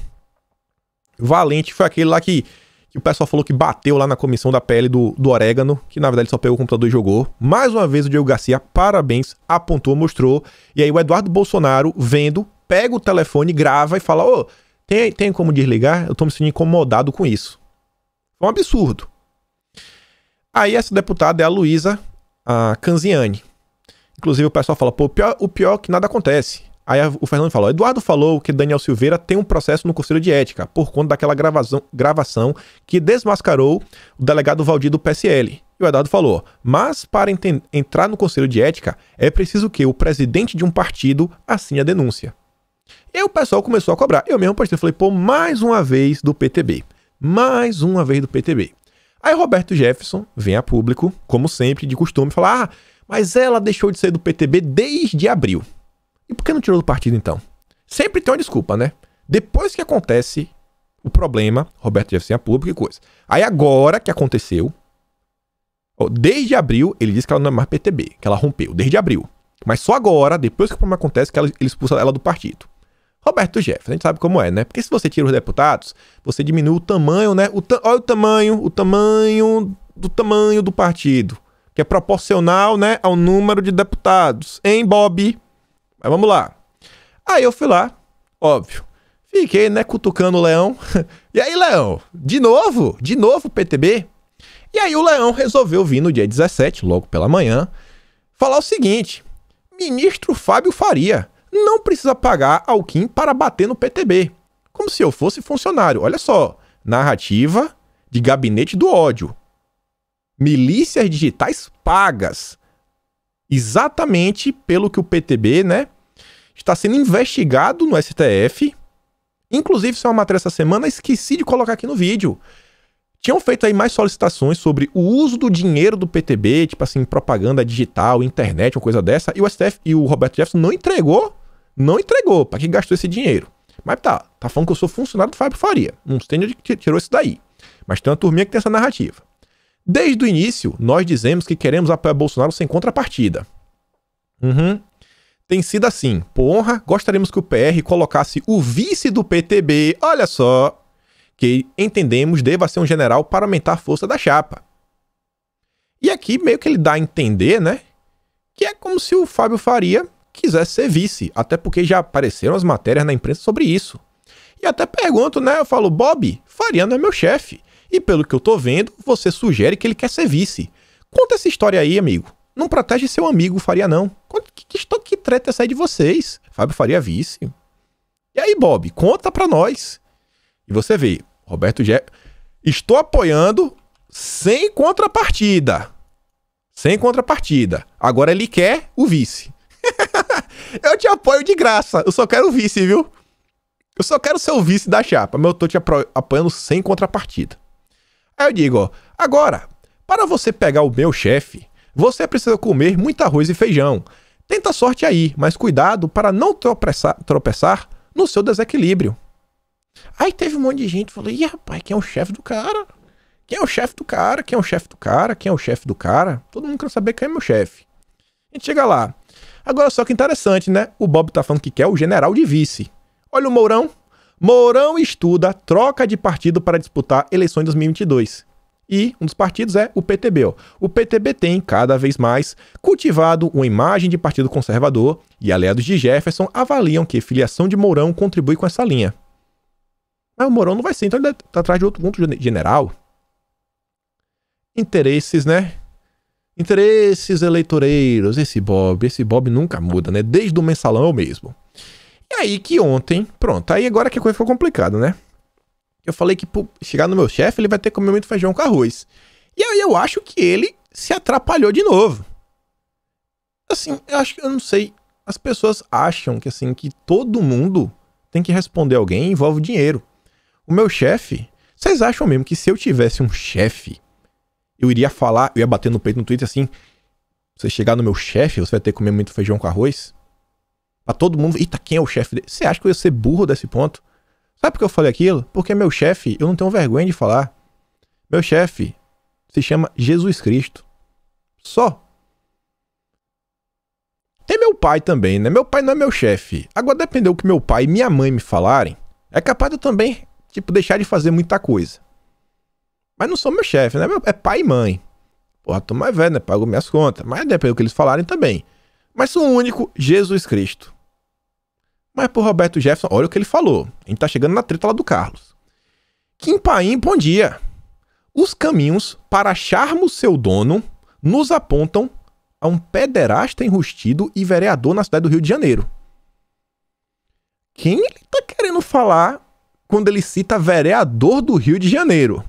Valente foi aquele lá que que o pessoal falou que bateu lá na comissão da pele do, do Orégano, que na verdade só pegou o computador e jogou. Mais uma vez o Diego Garcia, parabéns, apontou, mostrou. E aí o Eduardo Bolsonaro, vendo, pega o telefone, grava e fala: Ô, tem, tem como desligar? Eu tô me sentindo incomodado com isso. Foi um absurdo. Aí essa deputada é a Luísa a Canziani. Inclusive o pessoal fala: pô, o pior, o pior é que nada acontece. Aí o Fernando falou: Eduardo falou que Daniel Silveira tem um processo no Conselho de Ética por conta daquela gravação, gravação que desmascarou o delegado Valdir do PSL. E o Eduardo falou: Mas para entrar no Conselho de Ética é preciso que o presidente de um partido assine a denúncia. E o pessoal começou a cobrar. Eu mesmo postei, falei: Pô, mais uma vez do PTB. Mais uma vez do PTB. Aí Roberto Jefferson vem a público, como sempre, de costume, falar: Ah, mas ela deixou de ser do PTB desde abril. E por que não tirou do partido então? Sempre tem uma desculpa, né? Depois que acontece o problema, Roberto Jefferson é público e coisa. Aí agora que aconteceu, desde abril, ele disse que ela não é mais PTB, que ela rompeu, desde abril. Mas só agora, depois que o problema acontece, que ela, ele expulsa ela do partido. Roberto Jefferson, a gente sabe como é, né? Porque se você tira os deputados, você diminui o tamanho, né? O ta olha o tamanho, o tamanho do tamanho do partido, que é proporcional, né, ao número de deputados. Hein, Bob? Mas vamos lá. Aí eu fui lá, óbvio. Fiquei, né, cutucando o Leão. e aí, Leão? De novo? De novo PTB? E aí o Leão resolveu vir no dia 17, logo pela manhã, falar o seguinte: Ministro Fábio Faria não precisa pagar ao Kim para bater no PTB. Como se eu fosse funcionário. Olha só, narrativa de gabinete do ódio. Milícias digitais pagas exatamente pelo que o PTB, né, está sendo investigado no STF. Inclusive, isso é uma matéria essa semana, esqueci de colocar aqui no vídeo. Tinham feito aí mais solicitações sobre o uso do dinheiro do PTB, tipo assim, propaganda digital, internet, uma coisa dessa, e o STF e o Roberto Jefferson não entregou, não entregou para quem gastou esse dinheiro. Mas tá, tá falando que eu sou funcionário do Fábio Faria. Não sei onde tirou isso daí. Mas tem uma turminha que tem essa narrativa. Desde o início, nós dizemos que queremos apoiar Bolsonaro sem contrapartida. Uhum tem sido assim. Porra, gostaríamos que o PR colocasse o vice do PTB, olha só, que entendemos deva ser um general para aumentar a força da chapa. E aqui meio que ele dá a entender, né, que é como se o Fábio Faria quisesse ser vice, até porque já apareceram as matérias na imprensa sobre isso. E até pergunto, né, eu falo, Bob, Faria não é meu chefe, e pelo que eu tô vendo, você sugere que ele quer ser vice. Conta essa história aí, amigo. Não protege seu amigo, Faria, não. Que, que, que treta é essa aí de vocês? Fábio Faria é vice. E aí, Bob, conta pra nós. E você vê, Roberto G. Estou apoiando sem contrapartida. Sem contrapartida. Agora ele quer o vice. eu te apoio de graça. Eu só quero o vice, viu? Eu só quero ser o vice da chapa, mas eu tô te apoiando sem contrapartida. Aí eu digo, ó, agora, para você pegar o meu chefe, você precisa comer muito arroz e feijão. Tenta sorte aí, mas cuidado para não tropeçar, tropeçar no seu desequilíbrio. Aí teve um monte de gente falou: "Ih, rapaz, quem é o chefe do cara? Quem é o chefe do cara? Quem é o chefe do cara? Quem é o chefe do cara?" Todo mundo quer saber quem é meu chefe. A gente chega lá. Agora só que interessante, né? O Bob tá falando que quer o general de vice. Olha o Mourão. Mourão estuda troca de partido para disputar eleições de 2022. E um dos partidos é o PTB. O PTB tem, cada vez mais, cultivado uma imagem de partido conservador e aliados de Jefferson avaliam que filiação de Mourão contribui com essa linha. Mas o Mourão não vai ser, então ele está atrás de outro, ponto general. Interesses, né? Interesses eleitoreiros. Esse Bob, esse Bob nunca muda, né? Desde o mensalão mesmo. E aí que ontem, pronto, aí agora que a coisa ficou complicada, né? Eu falei que pô, chegar no meu chefe, ele vai ter que comer muito feijão com arroz. E aí eu acho que ele se atrapalhou de novo. Assim, eu acho que eu não sei. As pessoas acham que assim que todo mundo tem que responder alguém envolve dinheiro. O meu chefe, vocês acham mesmo que se eu tivesse um chefe, eu iria falar, eu ia bater no peito no Twitter assim: você chegar no meu chefe, você vai ter que comer muito feijão com arroz? Pra todo mundo, eita, quem é o chefe dele? Você acha que eu ia ser burro desse ponto? Sabe por que eu falei aquilo? Porque meu chefe, eu não tenho vergonha de falar. Meu chefe se chama Jesus Cristo. Só. Tem meu pai também, né? Meu pai não é meu chefe. Agora, dependendo do que meu pai e minha mãe me falarem, é capaz de eu também, tipo, deixar de fazer muita coisa. Mas não sou meu chefe, né? É pai e mãe. Porra, tô mais velho, né? Pago minhas contas. Mas depende do que eles falarem também. Mas sou o único Jesus Cristo. Mas pro Roberto Jefferson, olha o que ele falou. A gente tá chegando na treta lá do Carlos. Kim Paim, bom dia. Os caminhos para acharmos seu dono nos apontam a um pederasta enrustido e vereador na cidade do Rio de Janeiro. Quem ele tá querendo falar quando ele cita vereador do Rio de Janeiro?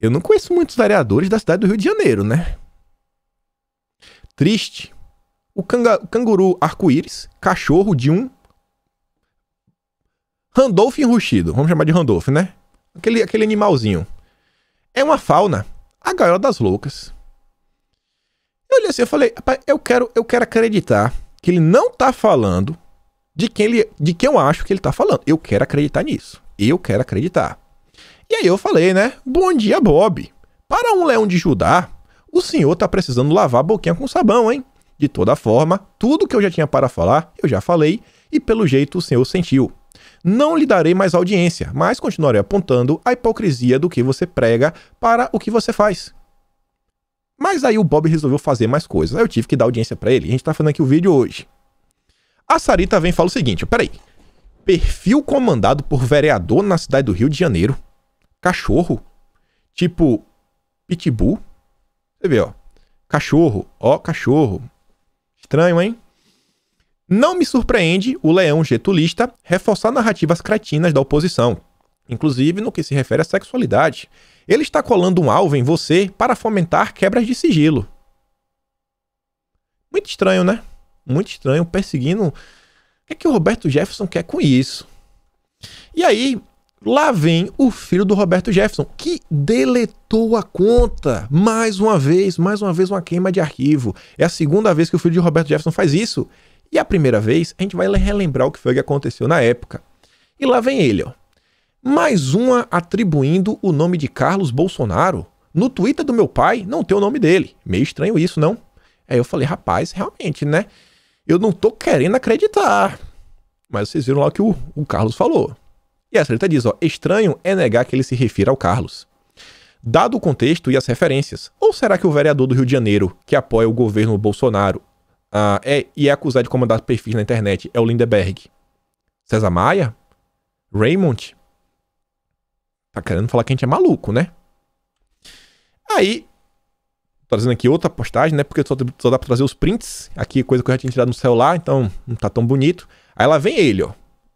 Eu não conheço muitos vereadores da cidade do Rio de Janeiro, né? Triste, o, canga, canguru arco-íris, cachorro de um Randolph enrustido, vamos chamar de Randolph, né? Aquele, aquele animalzinho. É uma fauna, a gaiola das loucas. Eu olhei assim, eu falei, eu quero, eu quero acreditar que ele não tá falando de quem, ele, de quem eu acho que ele tá falando. Eu quero acreditar nisso. Eu quero acreditar. E aí eu falei, né? Bom dia, Bob. Para um leão de Judá, o senhor tá precisando lavar a boquinha com sabão, hein? De toda forma, tudo que eu já tinha para falar, eu já falei, e pelo jeito o senhor sentiu. Não lhe darei mais audiência, mas continuarei apontando a hipocrisia do que você prega para o que você faz. Mas aí o Bob resolveu fazer mais coisas. Aí eu tive que dar audiência para ele. A gente tá fazendo aqui o vídeo hoje. A Sarita vem e fala o seguinte: peraí. Perfil comandado por vereador na cidade do Rio de Janeiro. Cachorro. Tipo, pitbull. Você vê, ó. Cachorro, ó, cachorro estranho, hein? Não me surpreende o leão getulista reforçar narrativas cretinas da oposição, inclusive no que se refere à sexualidade. Ele está colando um alvo em você para fomentar quebras de sigilo. Muito estranho, né? Muito estranho, perseguindo. O que, é que o Roberto Jefferson quer com isso? E aí, Lá vem o filho do Roberto Jefferson, que deletou a conta. Mais uma vez, mais uma vez, uma queima de arquivo. É a segunda vez que o filho de Roberto Jefferson faz isso. E a primeira vez, a gente vai relembrar o que foi que aconteceu na época. E lá vem ele, ó. Mais uma atribuindo o nome de Carlos Bolsonaro. No Twitter do meu pai não tem o nome dele. Meio estranho isso, não? Aí eu falei, rapaz, realmente, né? Eu não tô querendo acreditar. Mas vocês viram lá o que o, o Carlos falou. E a Sarita diz, ó, estranho é negar que ele se refira ao Carlos. Dado o contexto e as referências, ou será que o vereador do Rio de Janeiro, que apoia o governo Bolsonaro uh, é, e é acusado de comandar perfis na internet, é o Lindeberg? César Maia? Raymond? Tá querendo falar que a gente é maluco, né? Aí, trazendo aqui outra postagem, né? Porque só, só dá pra trazer os prints. Aqui, é coisa que eu já tinha tirado no celular, então não tá tão bonito. Aí lá vem ele, ó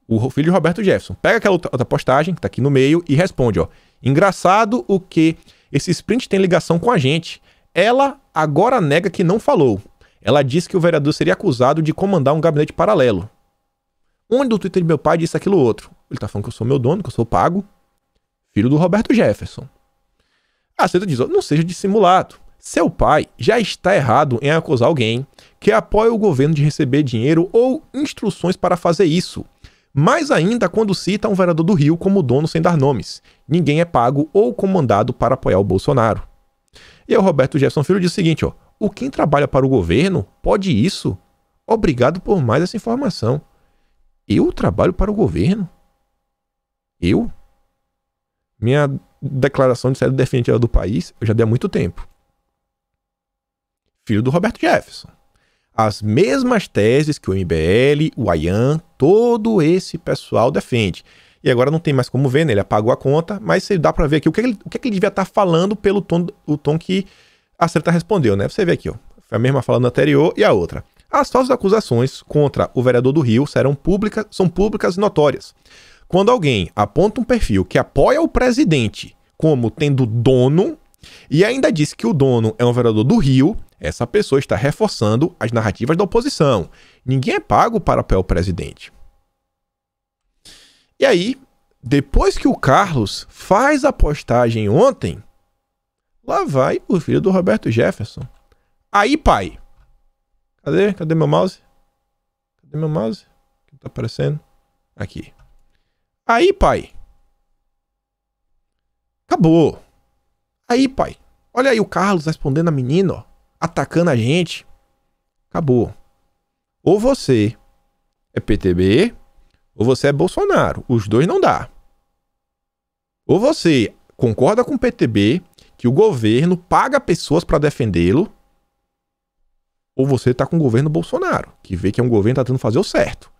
o filho de Roberto Jefferson. Pega aquela outra postagem que tá aqui no meio e responde, ó. Engraçado o que esse sprint tem ligação com a gente. Ela agora nega que não falou. Ela disse que o vereador seria acusado de comandar um gabinete paralelo. Onde o Twitter de meu pai disse aquilo outro? Ele tá falando que eu sou meu dono, que eu sou pago. Filho do Roberto Jefferson. A Ceta diz, ó, não seja dissimulado. Seu pai já está errado em acusar alguém que apoia o governo de receber dinheiro ou instruções para fazer isso mais ainda quando cita um vereador do Rio como dono sem dar nomes. Ninguém é pago ou comandado para apoiar o Bolsonaro. E aí o Roberto Jefferson Filho diz o seguinte, ó. O quem trabalha para o governo pode isso? Obrigado por mais essa informação. Eu trabalho para o governo? Eu? Minha declaração de saída definitiva do país eu já dei há muito tempo. Filho do Roberto Jefferson as mesmas teses que o MBL, o Ayan, todo esse pessoal defende. E agora não tem mais como ver, né? Ele apagou a conta, mas dá para ver aqui o que, ele, o que é ele devia estar tá falando pelo tom, o tom que a Certa respondeu, né? Você vê aqui, ó. Foi a mesma falando anterior e a outra. As falsas acusações contra o vereador do Rio serão públicas, são públicas e notórias. Quando alguém aponta um perfil que apoia o presidente como tendo dono e ainda diz que o dono é um vereador do Rio, essa pessoa está reforçando as narrativas da oposição. Ninguém é pago para o presidente. E aí, depois que o Carlos faz a postagem ontem, lá vai o filho do Roberto Jefferson. Aí, pai. Cadê? Cadê meu mouse? Cadê meu mouse? Que tá aparecendo? Aqui. Aí, pai. Acabou. Aí, pai. Olha aí o Carlos respondendo a menina, ó atacando a gente, acabou. Ou você é PTB ou você é Bolsonaro. Os dois não dá. Ou você concorda com o PTB que o governo paga pessoas para defendê-lo, ou você tá com o governo Bolsonaro, que vê que é um governo que tá tentando fazer o certo.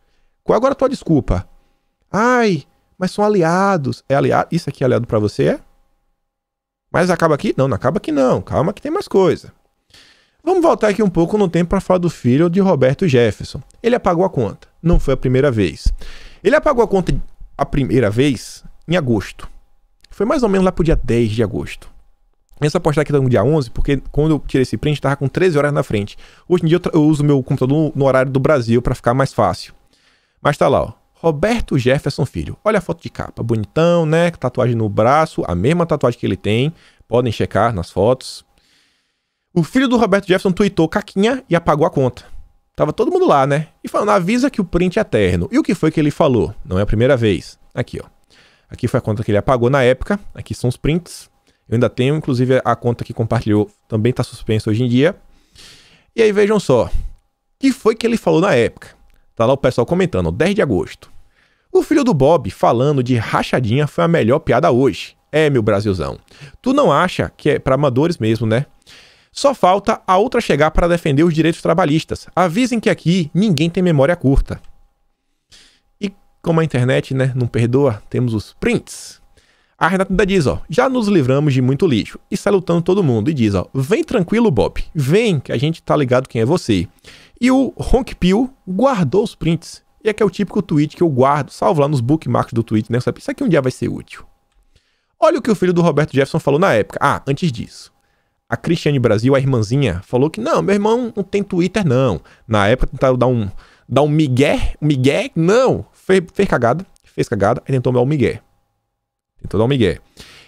Qual é agora a tua desculpa? Ai, mas são aliados. É aliado? Isso aqui é aliado para você, é? Mas acaba aqui? Não, não acaba aqui não. Calma que tem mais coisa. Vamos voltar aqui um pouco no tempo para falar do filho de Roberto Jefferson. Ele apagou a conta. Não foi a primeira vez. Ele apagou a conta a primeira vez em agosto. Foi mais ou menos lá pro dia 10 de agosto. Essa postagem aqui tá no dia 11, porque quando eu tirei esse print, estava com 13 horas na frente. Hoje em dia eu, eu uso meu computador no horário do Brasil para ficar mais fácil. Mas tá lá, ó. Roberto Jefferson Filho. Olha a foto de capa. Bonitão, né? Tatuagem no braço, a mesma tatuagem que ele tem. Podem checar nas fotos. O filho do Roberto Jefferson tweetou caquinha e apagou a conta. Tava todo mundo lá, né? E falando, avisa que o print é eterno. E o que foi que ele falou? Não é a primeira vez. Aqui, ó. Aqui foi a conta que ele apagou na época. Aqui são os prints. Eu ainda tenho, inclusive, a conta que compartilhou também está suspensa hoje em dia. E aí vejam só. O que foi que ele falou na época? Tá lá o pessoal comentando, 10 de agosto. O filho do Bob falando de rachadinha foi a melhor piada hoje. É, meu Brasilzão. Tu não acha que é para amadores mesmo, né? Só falta a outra chegar para defender os direitos trabalhistas. Avisem que aqui ninguém tem memória curta. E como a internet né, não perdoa, temos os prints. A Renata ainda diz, ó, já nos livramos de muito lixo. E salutando todo mundo. E diz, ó, vem tranquilo, Bob. Vem, que a gente tá ligado quem é você. E o Honk Pio guardou os prints. E é que é o típico tweet que eu guardo, salvo lá nos bookmarks do tweet, né? Sabe? Isso aqui um dia vai ser útil. Olha o que o filho do Roberto Jefferson falou na época. Ah, antes disso. A Cristiane Brasil, a irmãzinha, falou que não, meu irmão não tem Twitter, não. Na época tentaram dar um, dar um migué, um migué, não. Fez, fez cagada, fez cagada, aí tentou dar um migué. Tentou dar um migué.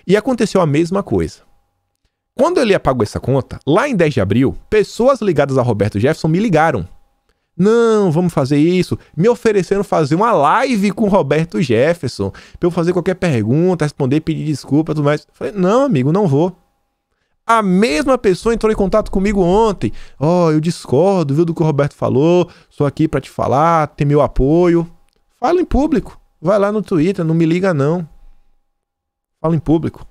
E aconteceu a mesma coisa. Quando ele apagou essa conta, lá em 10 de abril, pessoas ligadas a Roberto Jefferson me ligaram. Não, vamos fazer isso. Me ofereceram fazer uma live com Roberto Jefferson. Pra eu fazer qualquer pergunta, responder, pedir desculpa tudo mais. falei, não, amigo, não vou. A mesma pessoa entrou em contato comigo ontem. Ó, oh, eu discordo, viu, do que o Roberto falou. Sou aqui para te falar, tem meu apoio. Fala em público. Vai lá no Twitter, não me liga não. Fala em público.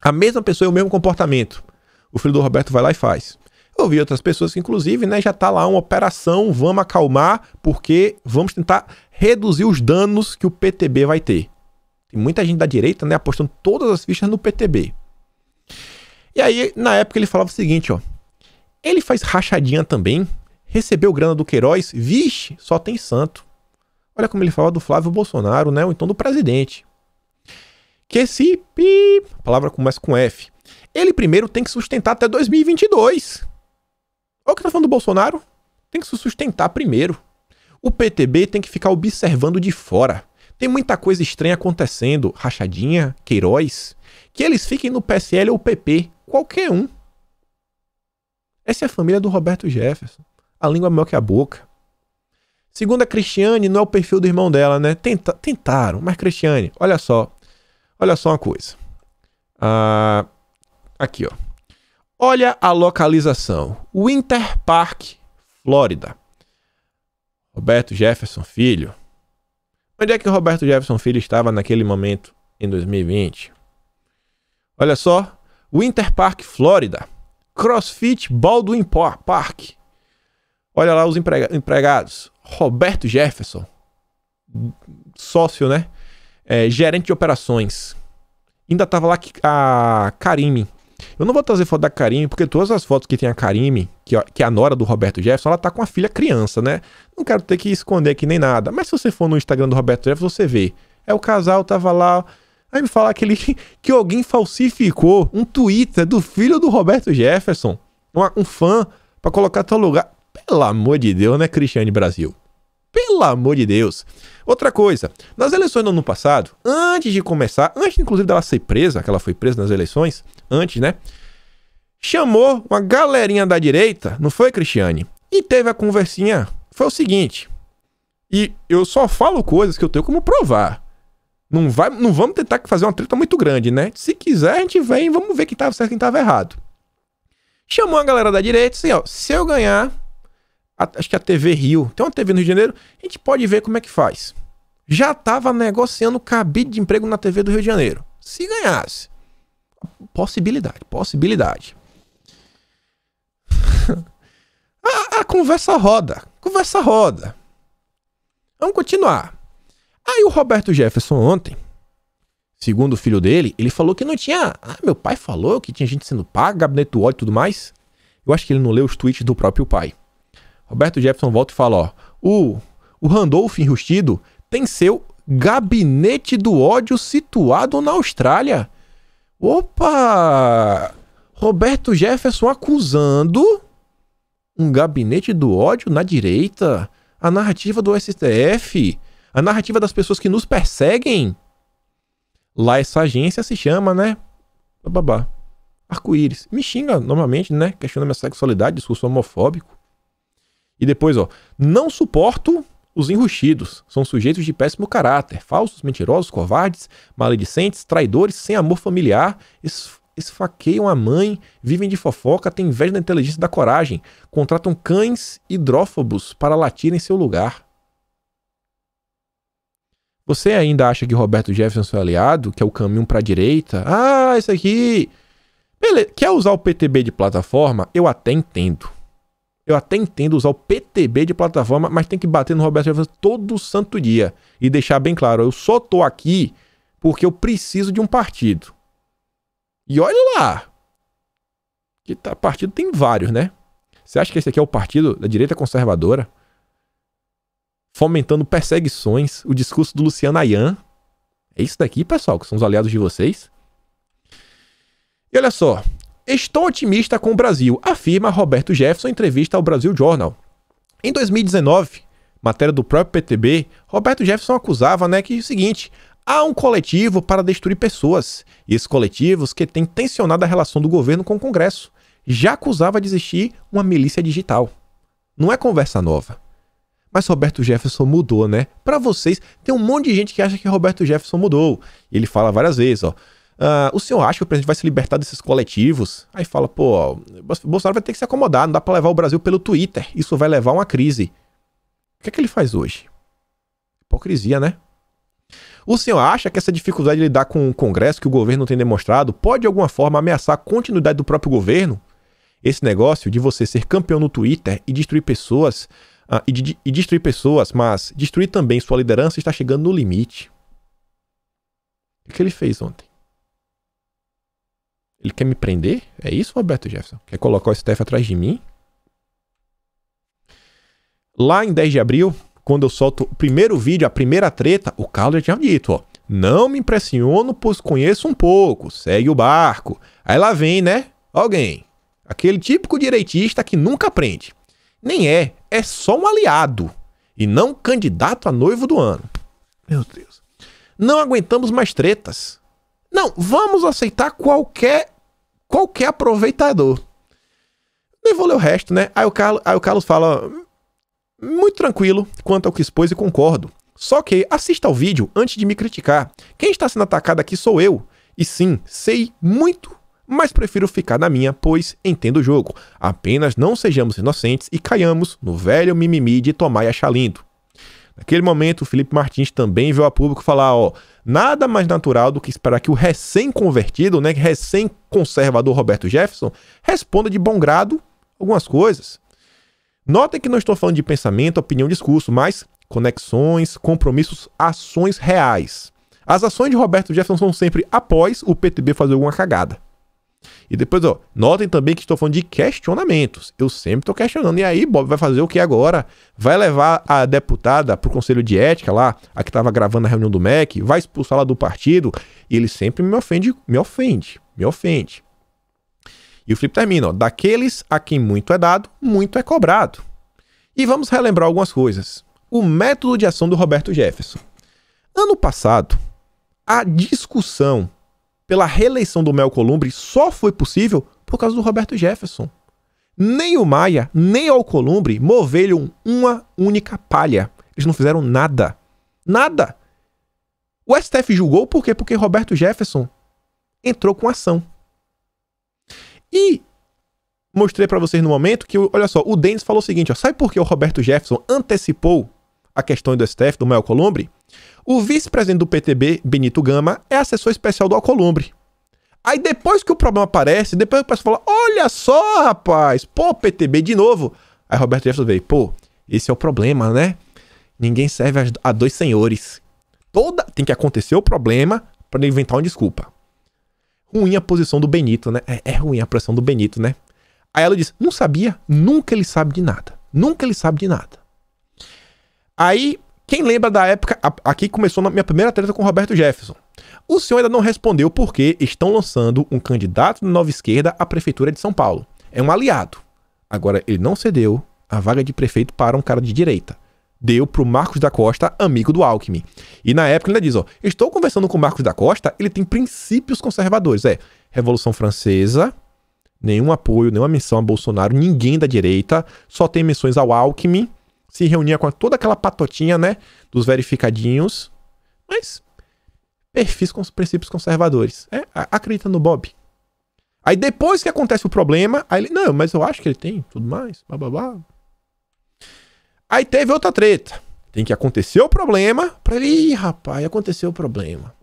A mesma pessoa e é o mesmo comportamento. O filho do Roberto vai lá e faz. Eu vi outras pessoas que, inclusive, né, já está lá uma operação, vamos acalmar, porque vamos tentar reduzir os danos que o PTB vai ter. Tem muita gente da direita, né, apostando todas as fichas no PTB. E aí, na época, ele falava o seguinte, ó. Ele faz rachadinha também, recebeu grana do Queiroz, vixe, só tem santo. Olha como ele fala do Flávio Bolsonaro, né? Ou então do presidente. Que esse pi, a palavra começa com F. Ele primeiro tem que sustentar até 2022. Olha o que tá falando do Bolsonaro. Tem que se sustentar primeiro. O PTB tem que ficar observando de fora. Tem muita coisa estranha acontecendo, rachadinha, Queiroz, que eles fiquem no PSL ou PP, Qualquer um. Essa é a família do Roberto Jefferson. A língua é maior que a boca. Segundo a Cristiane, não é o perfil do irmão dela, né? Tenta, tentaram, mas Cristiane, olha só. Olha só uma coisa. Ah, aqui, ó. Olha a localização: Winter Park, Flórida. Roberto Jefferson Filho. Onde é que o Roberto Jefferson Filho estava naquele momento, em 2020? Olha só, Winter Park, Flórida. CrossFit Baldwin Park. Olha lá os empregados. Roberto Jefferson, sócio, né? É, gerente de operações. Ainda tava lá a Karime. Eu não vou trazer foto da Karime, porque todas as fotos que tem a Karime, que, que é a nora do Roberto Jefferson, ela tá com a filha criança, né? Não quero ter que esconder aqui nem nada. Mas se você for no Instagram do Roberto Jefferson, você vê. É o casal, tava lá, Aí me falar que, ele, que alguém falsificou um Twitter do filho do Roberto Jefferson, uma, um fã, para colocar teu lugar. Pelo amor de Deus, né, Cristiane Brasil? Pelo amor de Deus. Outra coisa, nas eleições do ano passado, antes de começar, antes inclusive dela ser presa, que ela foi presa nas eleições, antes, né? Chamou uma galerinha da direita, não foi, Cristiane? E teve a conversinha. Foi o seguinte. E eu só falo coisas que eu tenho como provar. Não, vai, não vamos tentar fazer uma treta muito grande, né? Se quiser, a gente vem e vamos ver quem tava certo e quem tava errado. Chamou a galera da direita assim, ó, se eu ganhar, a, acho que a TV Rio, tem uma TV no Rio de Janeiro, a gente pode ver como é que faz. Já tava negociando cabide de emprego na TV do Rio de Janeiro. Se ganhasse. Possibilidade, possibilidade. a, a conversa roda, conversa roda. Vamos continuar. Aí o Roberto Jefferson ontem, segundo o filho dele, ele falou que não tinha. Ah, meu pai falou que tinha gente sendo paga, gabinete do ódio e tudo mais. Eu acho que ele não leu os tweets do próprio pai. Roberto Jefferson volta e fala: ó, o, o Randolph Enrustido tem seu gabinete do ódio situado na Austrália. Opa! Roberto Jefferson acusando um gabinete do ódio na direita. A narrativa do STF. A narrativa das pessoas que nos perseguem. Lá essa agência se chama, né? Babá. Arco-íris. Me xinga normalmente, né? Questiona minha sexualidade, discurso homofóbico. E depois, ó. Não suporto os enrustidos. São sujeitos de péssimo caráter. Falsos, mentirosos, covardes, maledicentes, traidores, sem amor familiar, es esfaqueiam a mãe, vivem de fofoca, têm inveja da inteligência e da coragem, contratam cães hidrófobos para latir em seu lugar. Você ainda acha que Roberto Jefferson seu aliado, que é o caminho para a direita? Ah, isso aqui. Beleza. Quer usar o PTB de plataforma? Eu até entendo. Eu até entendo usar o PTB de plataforma, mas tem que bater no Roberto Jefferson todo santo dia e deixar bem claro: eu só tô aqui porque eu preciso de um partido. E olha lá. Que tá, partido tem vários, né? Você acha que esse aqui é o partido da direita conservadora? fomentando perseguições, o discurso do Luciano Ayan. É isso daqui, pessoal, que são os aliados de vocês. E olha só, estou otimista com o Brasil, afirma Roberto Jefferson em entrevista ao Brasil Journal. Em 2019, matéria do próprio PTB, Roberto Jefferson acusava né, que é o seguinte: há um coletivo para destruir pessoas, e esses coletivos que têm tensionado a relação do governo com o Congresso. Já acusava de existir uma milícia digital. Não é conversa nova. Mas Roberto Jefferson mudou, né? Para vocês, tem um monte de gente que acha que Roberto Jefferson mudou. ele fala várias vezes, ó. Ah, o senhor acha que o presidente vai se libertar desses coletivos? Aí fala, pô, Bolsonaro vai ter que se acomodar, não dá para levar o Brasil pelo Twitter. Isso vai levar a uma crise. O que é que ele faz hoje? Hipocrisia, né? O senhor acha que essa dificuldade de lidar com o Congresso, que o governo tem demonstrado, pode de alguma forma ameaçar a continuidade do próprio governo? Esse negócio de você ser campeão no Twitter e destruir pessoas ah, e, de, e destruir pessoas, mas destruir também sua liderança está chegando no limite. O que ele fez ontem? Ele quer me prender? É isso, Roberto Jefferson? Quer colocar o STF atrás de mim? Lá em 10 de abril, quando eu solto o primeiro vídeo, a primeira treta, o Carlos já tinha dito, ó. Não me impressiono, pois conheço um pouco. Segue o barco. Aí lá vem, né? Alguém. Aquele típico direitista que nunca aprende. Nem é, é só um aliado e não candidato a noivo do ano. Meu Deus. Não aguentamos mais tretas. Não, vamos aceitar qualquer qualquer aproveitador. Nem vou ler o resto, né? Aí o, Carlos, aí o Carlos fala muito tranquilo quanto ao que expôs e concordo. Só que assista ao vídeo antes de me criticar. Quem está sendo atacado aqui sou eu. E sim, sei muito mas prefiro ficar na minha, pois entendo o jogo. Apenas não sejamos inocentes e caiamos no velho mimimi de tomar e achar lindo. Naquele momento, o Felipe Martins também veio a público falar, ó, nada mais natural do que esperar que o recém-convertido, né, recém-conservador Roberto Jefferson, responda de bom grado algumas coisas. Notem que não estou falando de pensamento, opinião, discurso, mas conexões, compromissos, ações reais. As ações de Roberto Jefferson são sempre após o PTB fazer alguma cagada. E depois, ó, notem também que estou falando de questionamentos. Eu sempre estou questionando. E aí, Bob vai fazer o que agora? Vai levar a deputada para o Conselho de Ética lá, a que estava gravando a reunião do MEC, vai expulsá-la do partido. E ele sempre me ofende, me ofende, me ofende. E o Felipe termina, ó, daqueles a quem muito é dado, muito é cobrado. E vamos relembrar algumas coisas. O método de ação do Roberto Jefferson. Ano passado, a discussão pela reeleição do Mel Columbre só foi possível por causa do Roberto Jefferson. Nem o Maia, nem o Alcolumbre moveram uma única palha. Eles não fizeram nada. Nada. O STF julgou por quê? Porque Roberto Jefferson entrou com ação. E mostrei para vocês no momento que, olha só, o Denis falou o seguinte, ó, sabe por que o Roberto Jefferson antecipou a questão do STF, do Mel Columbre? O vice-presidente do PTB, Benito Gama, é assessor especial do Alcolumbre. Aí depois que o problema aparece, depois o pessoal fala: olha só, rapaz, pô, PTB de novo. Aí Roberto Jefferson veio, pô, esse é o problema, né? Ninguém serve a, dois senhores. Toda tem que acontecer o problema para inventar uma desculpa. Ruim a posição do Benito, né? É, é ruim a posição do Benito, né? Aí ela diz: não sabia, nunca ele sabe de nada. Nunca ele sabe de nada. Aí quem lembra da época, aqui começou na minha primeira treta com o Roberto Jefferson. O senhor ainda não respondeu porque estão lançando um candidato da nova esquerda à prefeitura de São Paulo. É um aliado. Agora, ele não cedeu a vaga de prefeito para um cara de direita. Deu para o Marcos da Costa, amigo do Alckmin. E na época ele ainda diz, ó, estou conversando com o Marcos da Costa, ele tem princípios conservadores. É, Revolução Francesa, nenhum apoio, nenhuma menção a Bolsonaro, ninguém da direita, só tem menções ao Alckmin se reunia com toda aquela patotinha, né? Dos verificadinhos. Mas perfis com os princípios conservadores. É, acredita no Bob. Aí depois que acontece o problema, aí ele, não, mas eu acho que ele tem, tudo mais, blá blá blá. Aí teve outra treta. Tem que acontecer o problema pra ele, ih, rapaz, aconteceu o problema.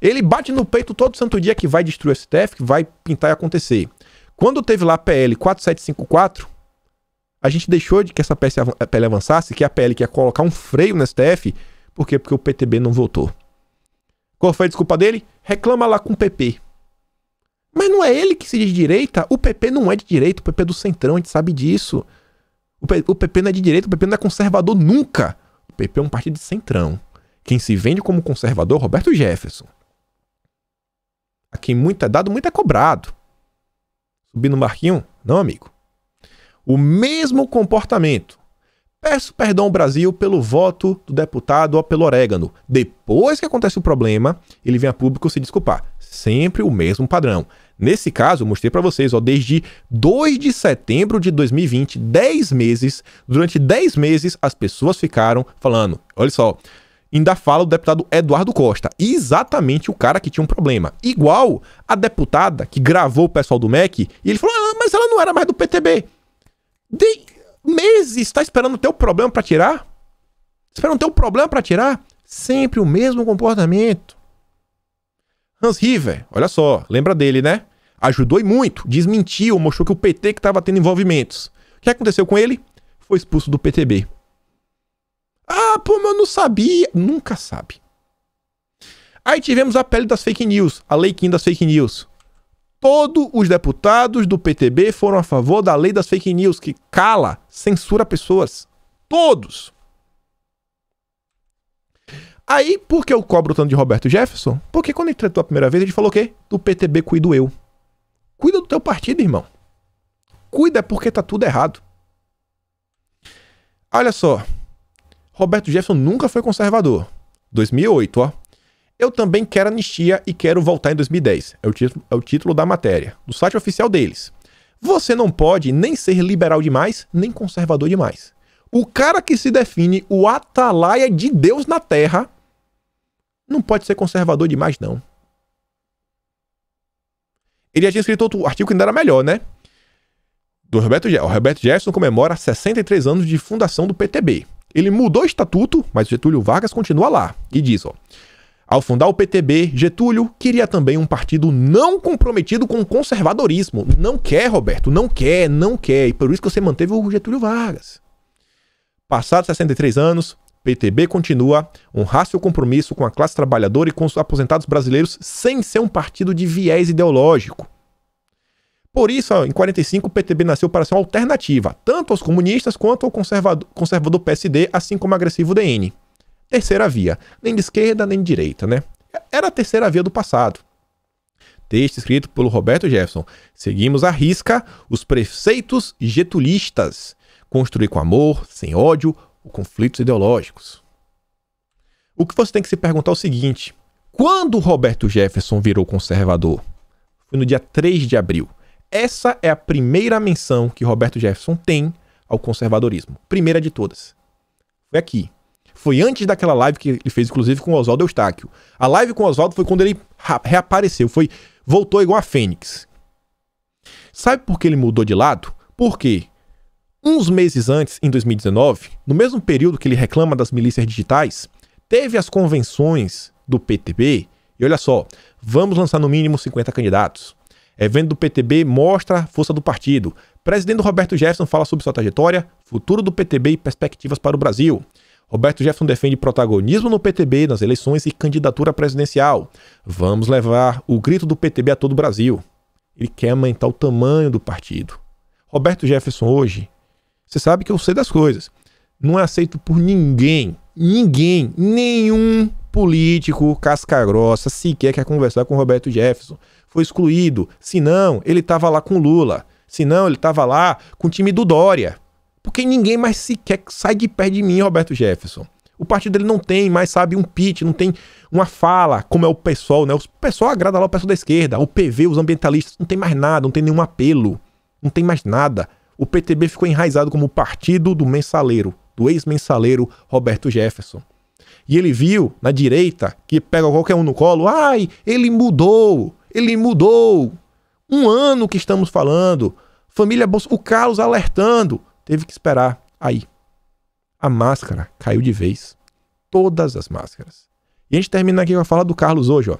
Ele bate no peito todo santo dia que vai destruir o STF, que vai pintar e acontecer. Quando teve lá a PL 4754, a gente deixou de que essa pele avançasse, que a PL ia colocar um freio no STF. Por quê? Porque o PTB não votou. Qual foi a desculpa dele? Reclama lá com o PP. Mas não é ele que se diz direita. O PP não é de direita. O PP é do centrão, a gente sabe disso. O, o PP não é de direita. O PP não é conservador nunca. O PP é um partido de centrão. Quem se vende como conservador é Roberto Jefferson. A quem muito é dado, muito é cobrado. Subir no barquinho? Não, amigo o mesmo comportamento. Peço perdão ao Brasil pelo voto do deputado pelo orégano. Depois que acontece o problema, ele vem a público se desculpar. Sempre o mesmo padrão. Nesse caso, eu mostrei para vocês, ó, desde 2 de setembro de 2020, 10 meses, durante 10 meses as pessoas ficaram falando, olha só, ainda fala o deputado Eduardo Costa, exatamente o cara que tinha um problema. Igual a deputada que gravou o pessoal do MEC, e ele falou, ah, mas ela não era mais do PTB. De meses está esperando o problema para tirar? Esperando o problema para tirar? Sempre o mesmo comportamento. Hans River, olha só, lembra dele, né? Ajudou e muito, desmentiu, mostrou que o PT que estava tendo envolvimentos. O que aconteceu com ele? Foi expulso do PTB. Ah, pô, mas eu não sabia. Nunca sabe. Aí tivemos a pele das fake news, a lei Kim das fake news. Todos os deputados do PTB foram a favor da lei das fake news, que cala, censura pessoas. Todos. Aí, por que eu cobro tanto de Roberto Jefferson? Porque quando ele tratou a primeira vez, ele falou o quê? Do PTB cuido eu. Cuida do teu partido, irmão. Cuida é porque tá tudo errado. Olha só. Roberto Jefferson nunca foi conservador. 2008, ó. Eu também quero anistia e quero voltar em 2010. É o, título, é o título da matéria, do site oficial deles. Você não pode nem ser liberal demais, nem conservador demais. O cara que se define o atalaia de Deus na terra não pode ser conservador demais, não. Ele já tinha escrito outro artigo que ainda era melhor, né? Do Roberto, o Roberto Jefferson comemora 63 anos de fundação do PTB. Ele mudou o estatuto, mas Getúlio Vargas continua lá e diz, ó: ao fundar o PTB, Getúlio queria também um partido não comprometido com o conservadorismo. Não quer, Roberto, não quer, não quer. E por isso que você manteve o Getúlio Vargas. Passados 63 anos, PTB continua um rácio compromisso com a classe trabalhadora e com os aposentados brasileiros sem ser um partido de viés ideológico. Por isso, em 45, o PTB nasceu para ser uma alternativa, tanto aos comunistas quanto ao conservador, conservador PSD, assim como ao agressivo DN terceira via, nem de esquerda nem de direita, né? Era a terceira via do passado. Texto escrito pelo Roberto Jefferson. Seguimos à risca os preceitos getulistas. Construir com amor, sem ódio ou conflitos ideológicos. O que você tem que se perguntar é o seguinte: quando Roberto Jefferson virou conservador? Foi no dia 3 de abril. Essa é a primeira menção que Roberto Jefferson tem ao conservadorismo. Primeira de todas. Foi aqui, foi antes daquela live que ele fez, inclusive, com o Oswaldo Eustáquio. A live com o Oswaldo foi quando ele reapareceu, foi voltou igual a Fênix. Sabe por que ele mudou de lado? Por quê? Uns meses antes, em 2019, no mesmo período que ele reclama das milícias digitais, teve as convenções do PTB e olha só, vamos lançar no mínimo 50 candidatos. Evento do PTB mostra a força do partido. Presidente Roberto Jefferson fala sobre sua trajetória, futuro do PTB e perspectivas para o Brasil. Roberto Jefferson defende protagonismo no PTB nas eleições e candidatura presidencial. Vamos levar o grito do PTB a todo o Brasil. Ele quer aumentar o tamanho do partido. Roberto Jefferson hoje, você sabe que eu sei das coisas. Não é aceito por ninguém, ninguém, nenhum político casca grossa sequer quer conversar com Roberto Jefferson. Foi excluído. Se não, ele estava lá com Lula. Se não, ele estava lá com o time do Dória. Porque ninguém mais sequer sai de perto de mim, Roberto Jefferson. O partido dele não tem mais, sabe, um pitch, não tem uma fala, como é o pessoal, né? O pessoal agrada lá o pessoal da esquerda, o PV, os ambientalistas, não tem mais nada, não tem nenhum apelo, não tem mais nada. O PTB ficou enraizado como o partido do mensaleiro, do ex-mensaleiro Roberto Jefferson. E ele viu na direita que pega qualquer um no colo, ai, ele mudou, ele mudou. Um ano que estamos falando, família Bolsonaro, o Carlos alertando, Teve que esperar aí. A máscara caiu de vez. Todas as máscaras. E a gente termina aqui com a fala do Carlos hoje, ó.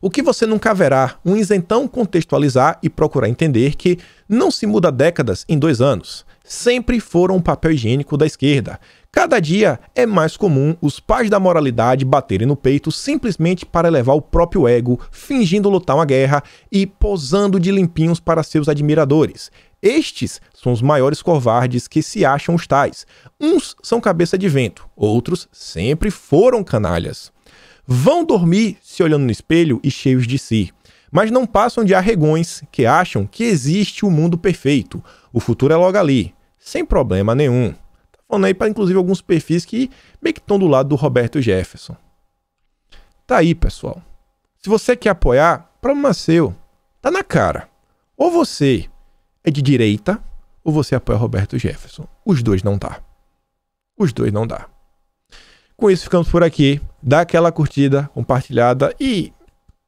O que você nunca verá um isentão contextualizar e procurar entender que não se muda décadas em dois anos. Sempre foram um papel higiênico da esquerda. Cada dia é mais comum os pais da moralidade baterem no peito simplesmente para elevar o próprio ego, fingindo lutar uma guerra e posando de limpinhos para seus admiradores. Estes são os maiores covardes que se acham os tais. Uns são cabeça de vento, outros sempre foram canalhas. Vão dormir se olhando no espelho e cheios de si, mas não passam de arregões que acham que existe o um mundo perfeito. O futuro é logo ali, sem problema nenhum. Tá falando aí para inclusive alguns perfis que meio que estão do lado do Roberto Jefferson. Tá aí, pessoal. Se você quer apoiar, problema seu. Tá na cara. Ou você é de direita ou você apoia Roberto Jefferson. Os dois não dá. Os dois não dá. Com isso, ficamos por aqui. Dá aquela curtida, compartilhada e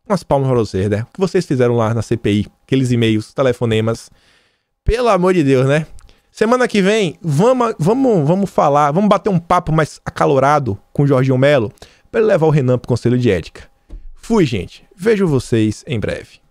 umas palmas para vocês, né? O que vocês fizeram lá na CPI, aqueles e-mails, telefonemas. Pelo amor de Deus, né? Semana que vem, vamos, vamos, vamos falar, vamos bater um papo mais acalorado com o Jorginho Melo para levar o Renan para o Conselho de Ética. Fui, gente. Vejo vocês em breve.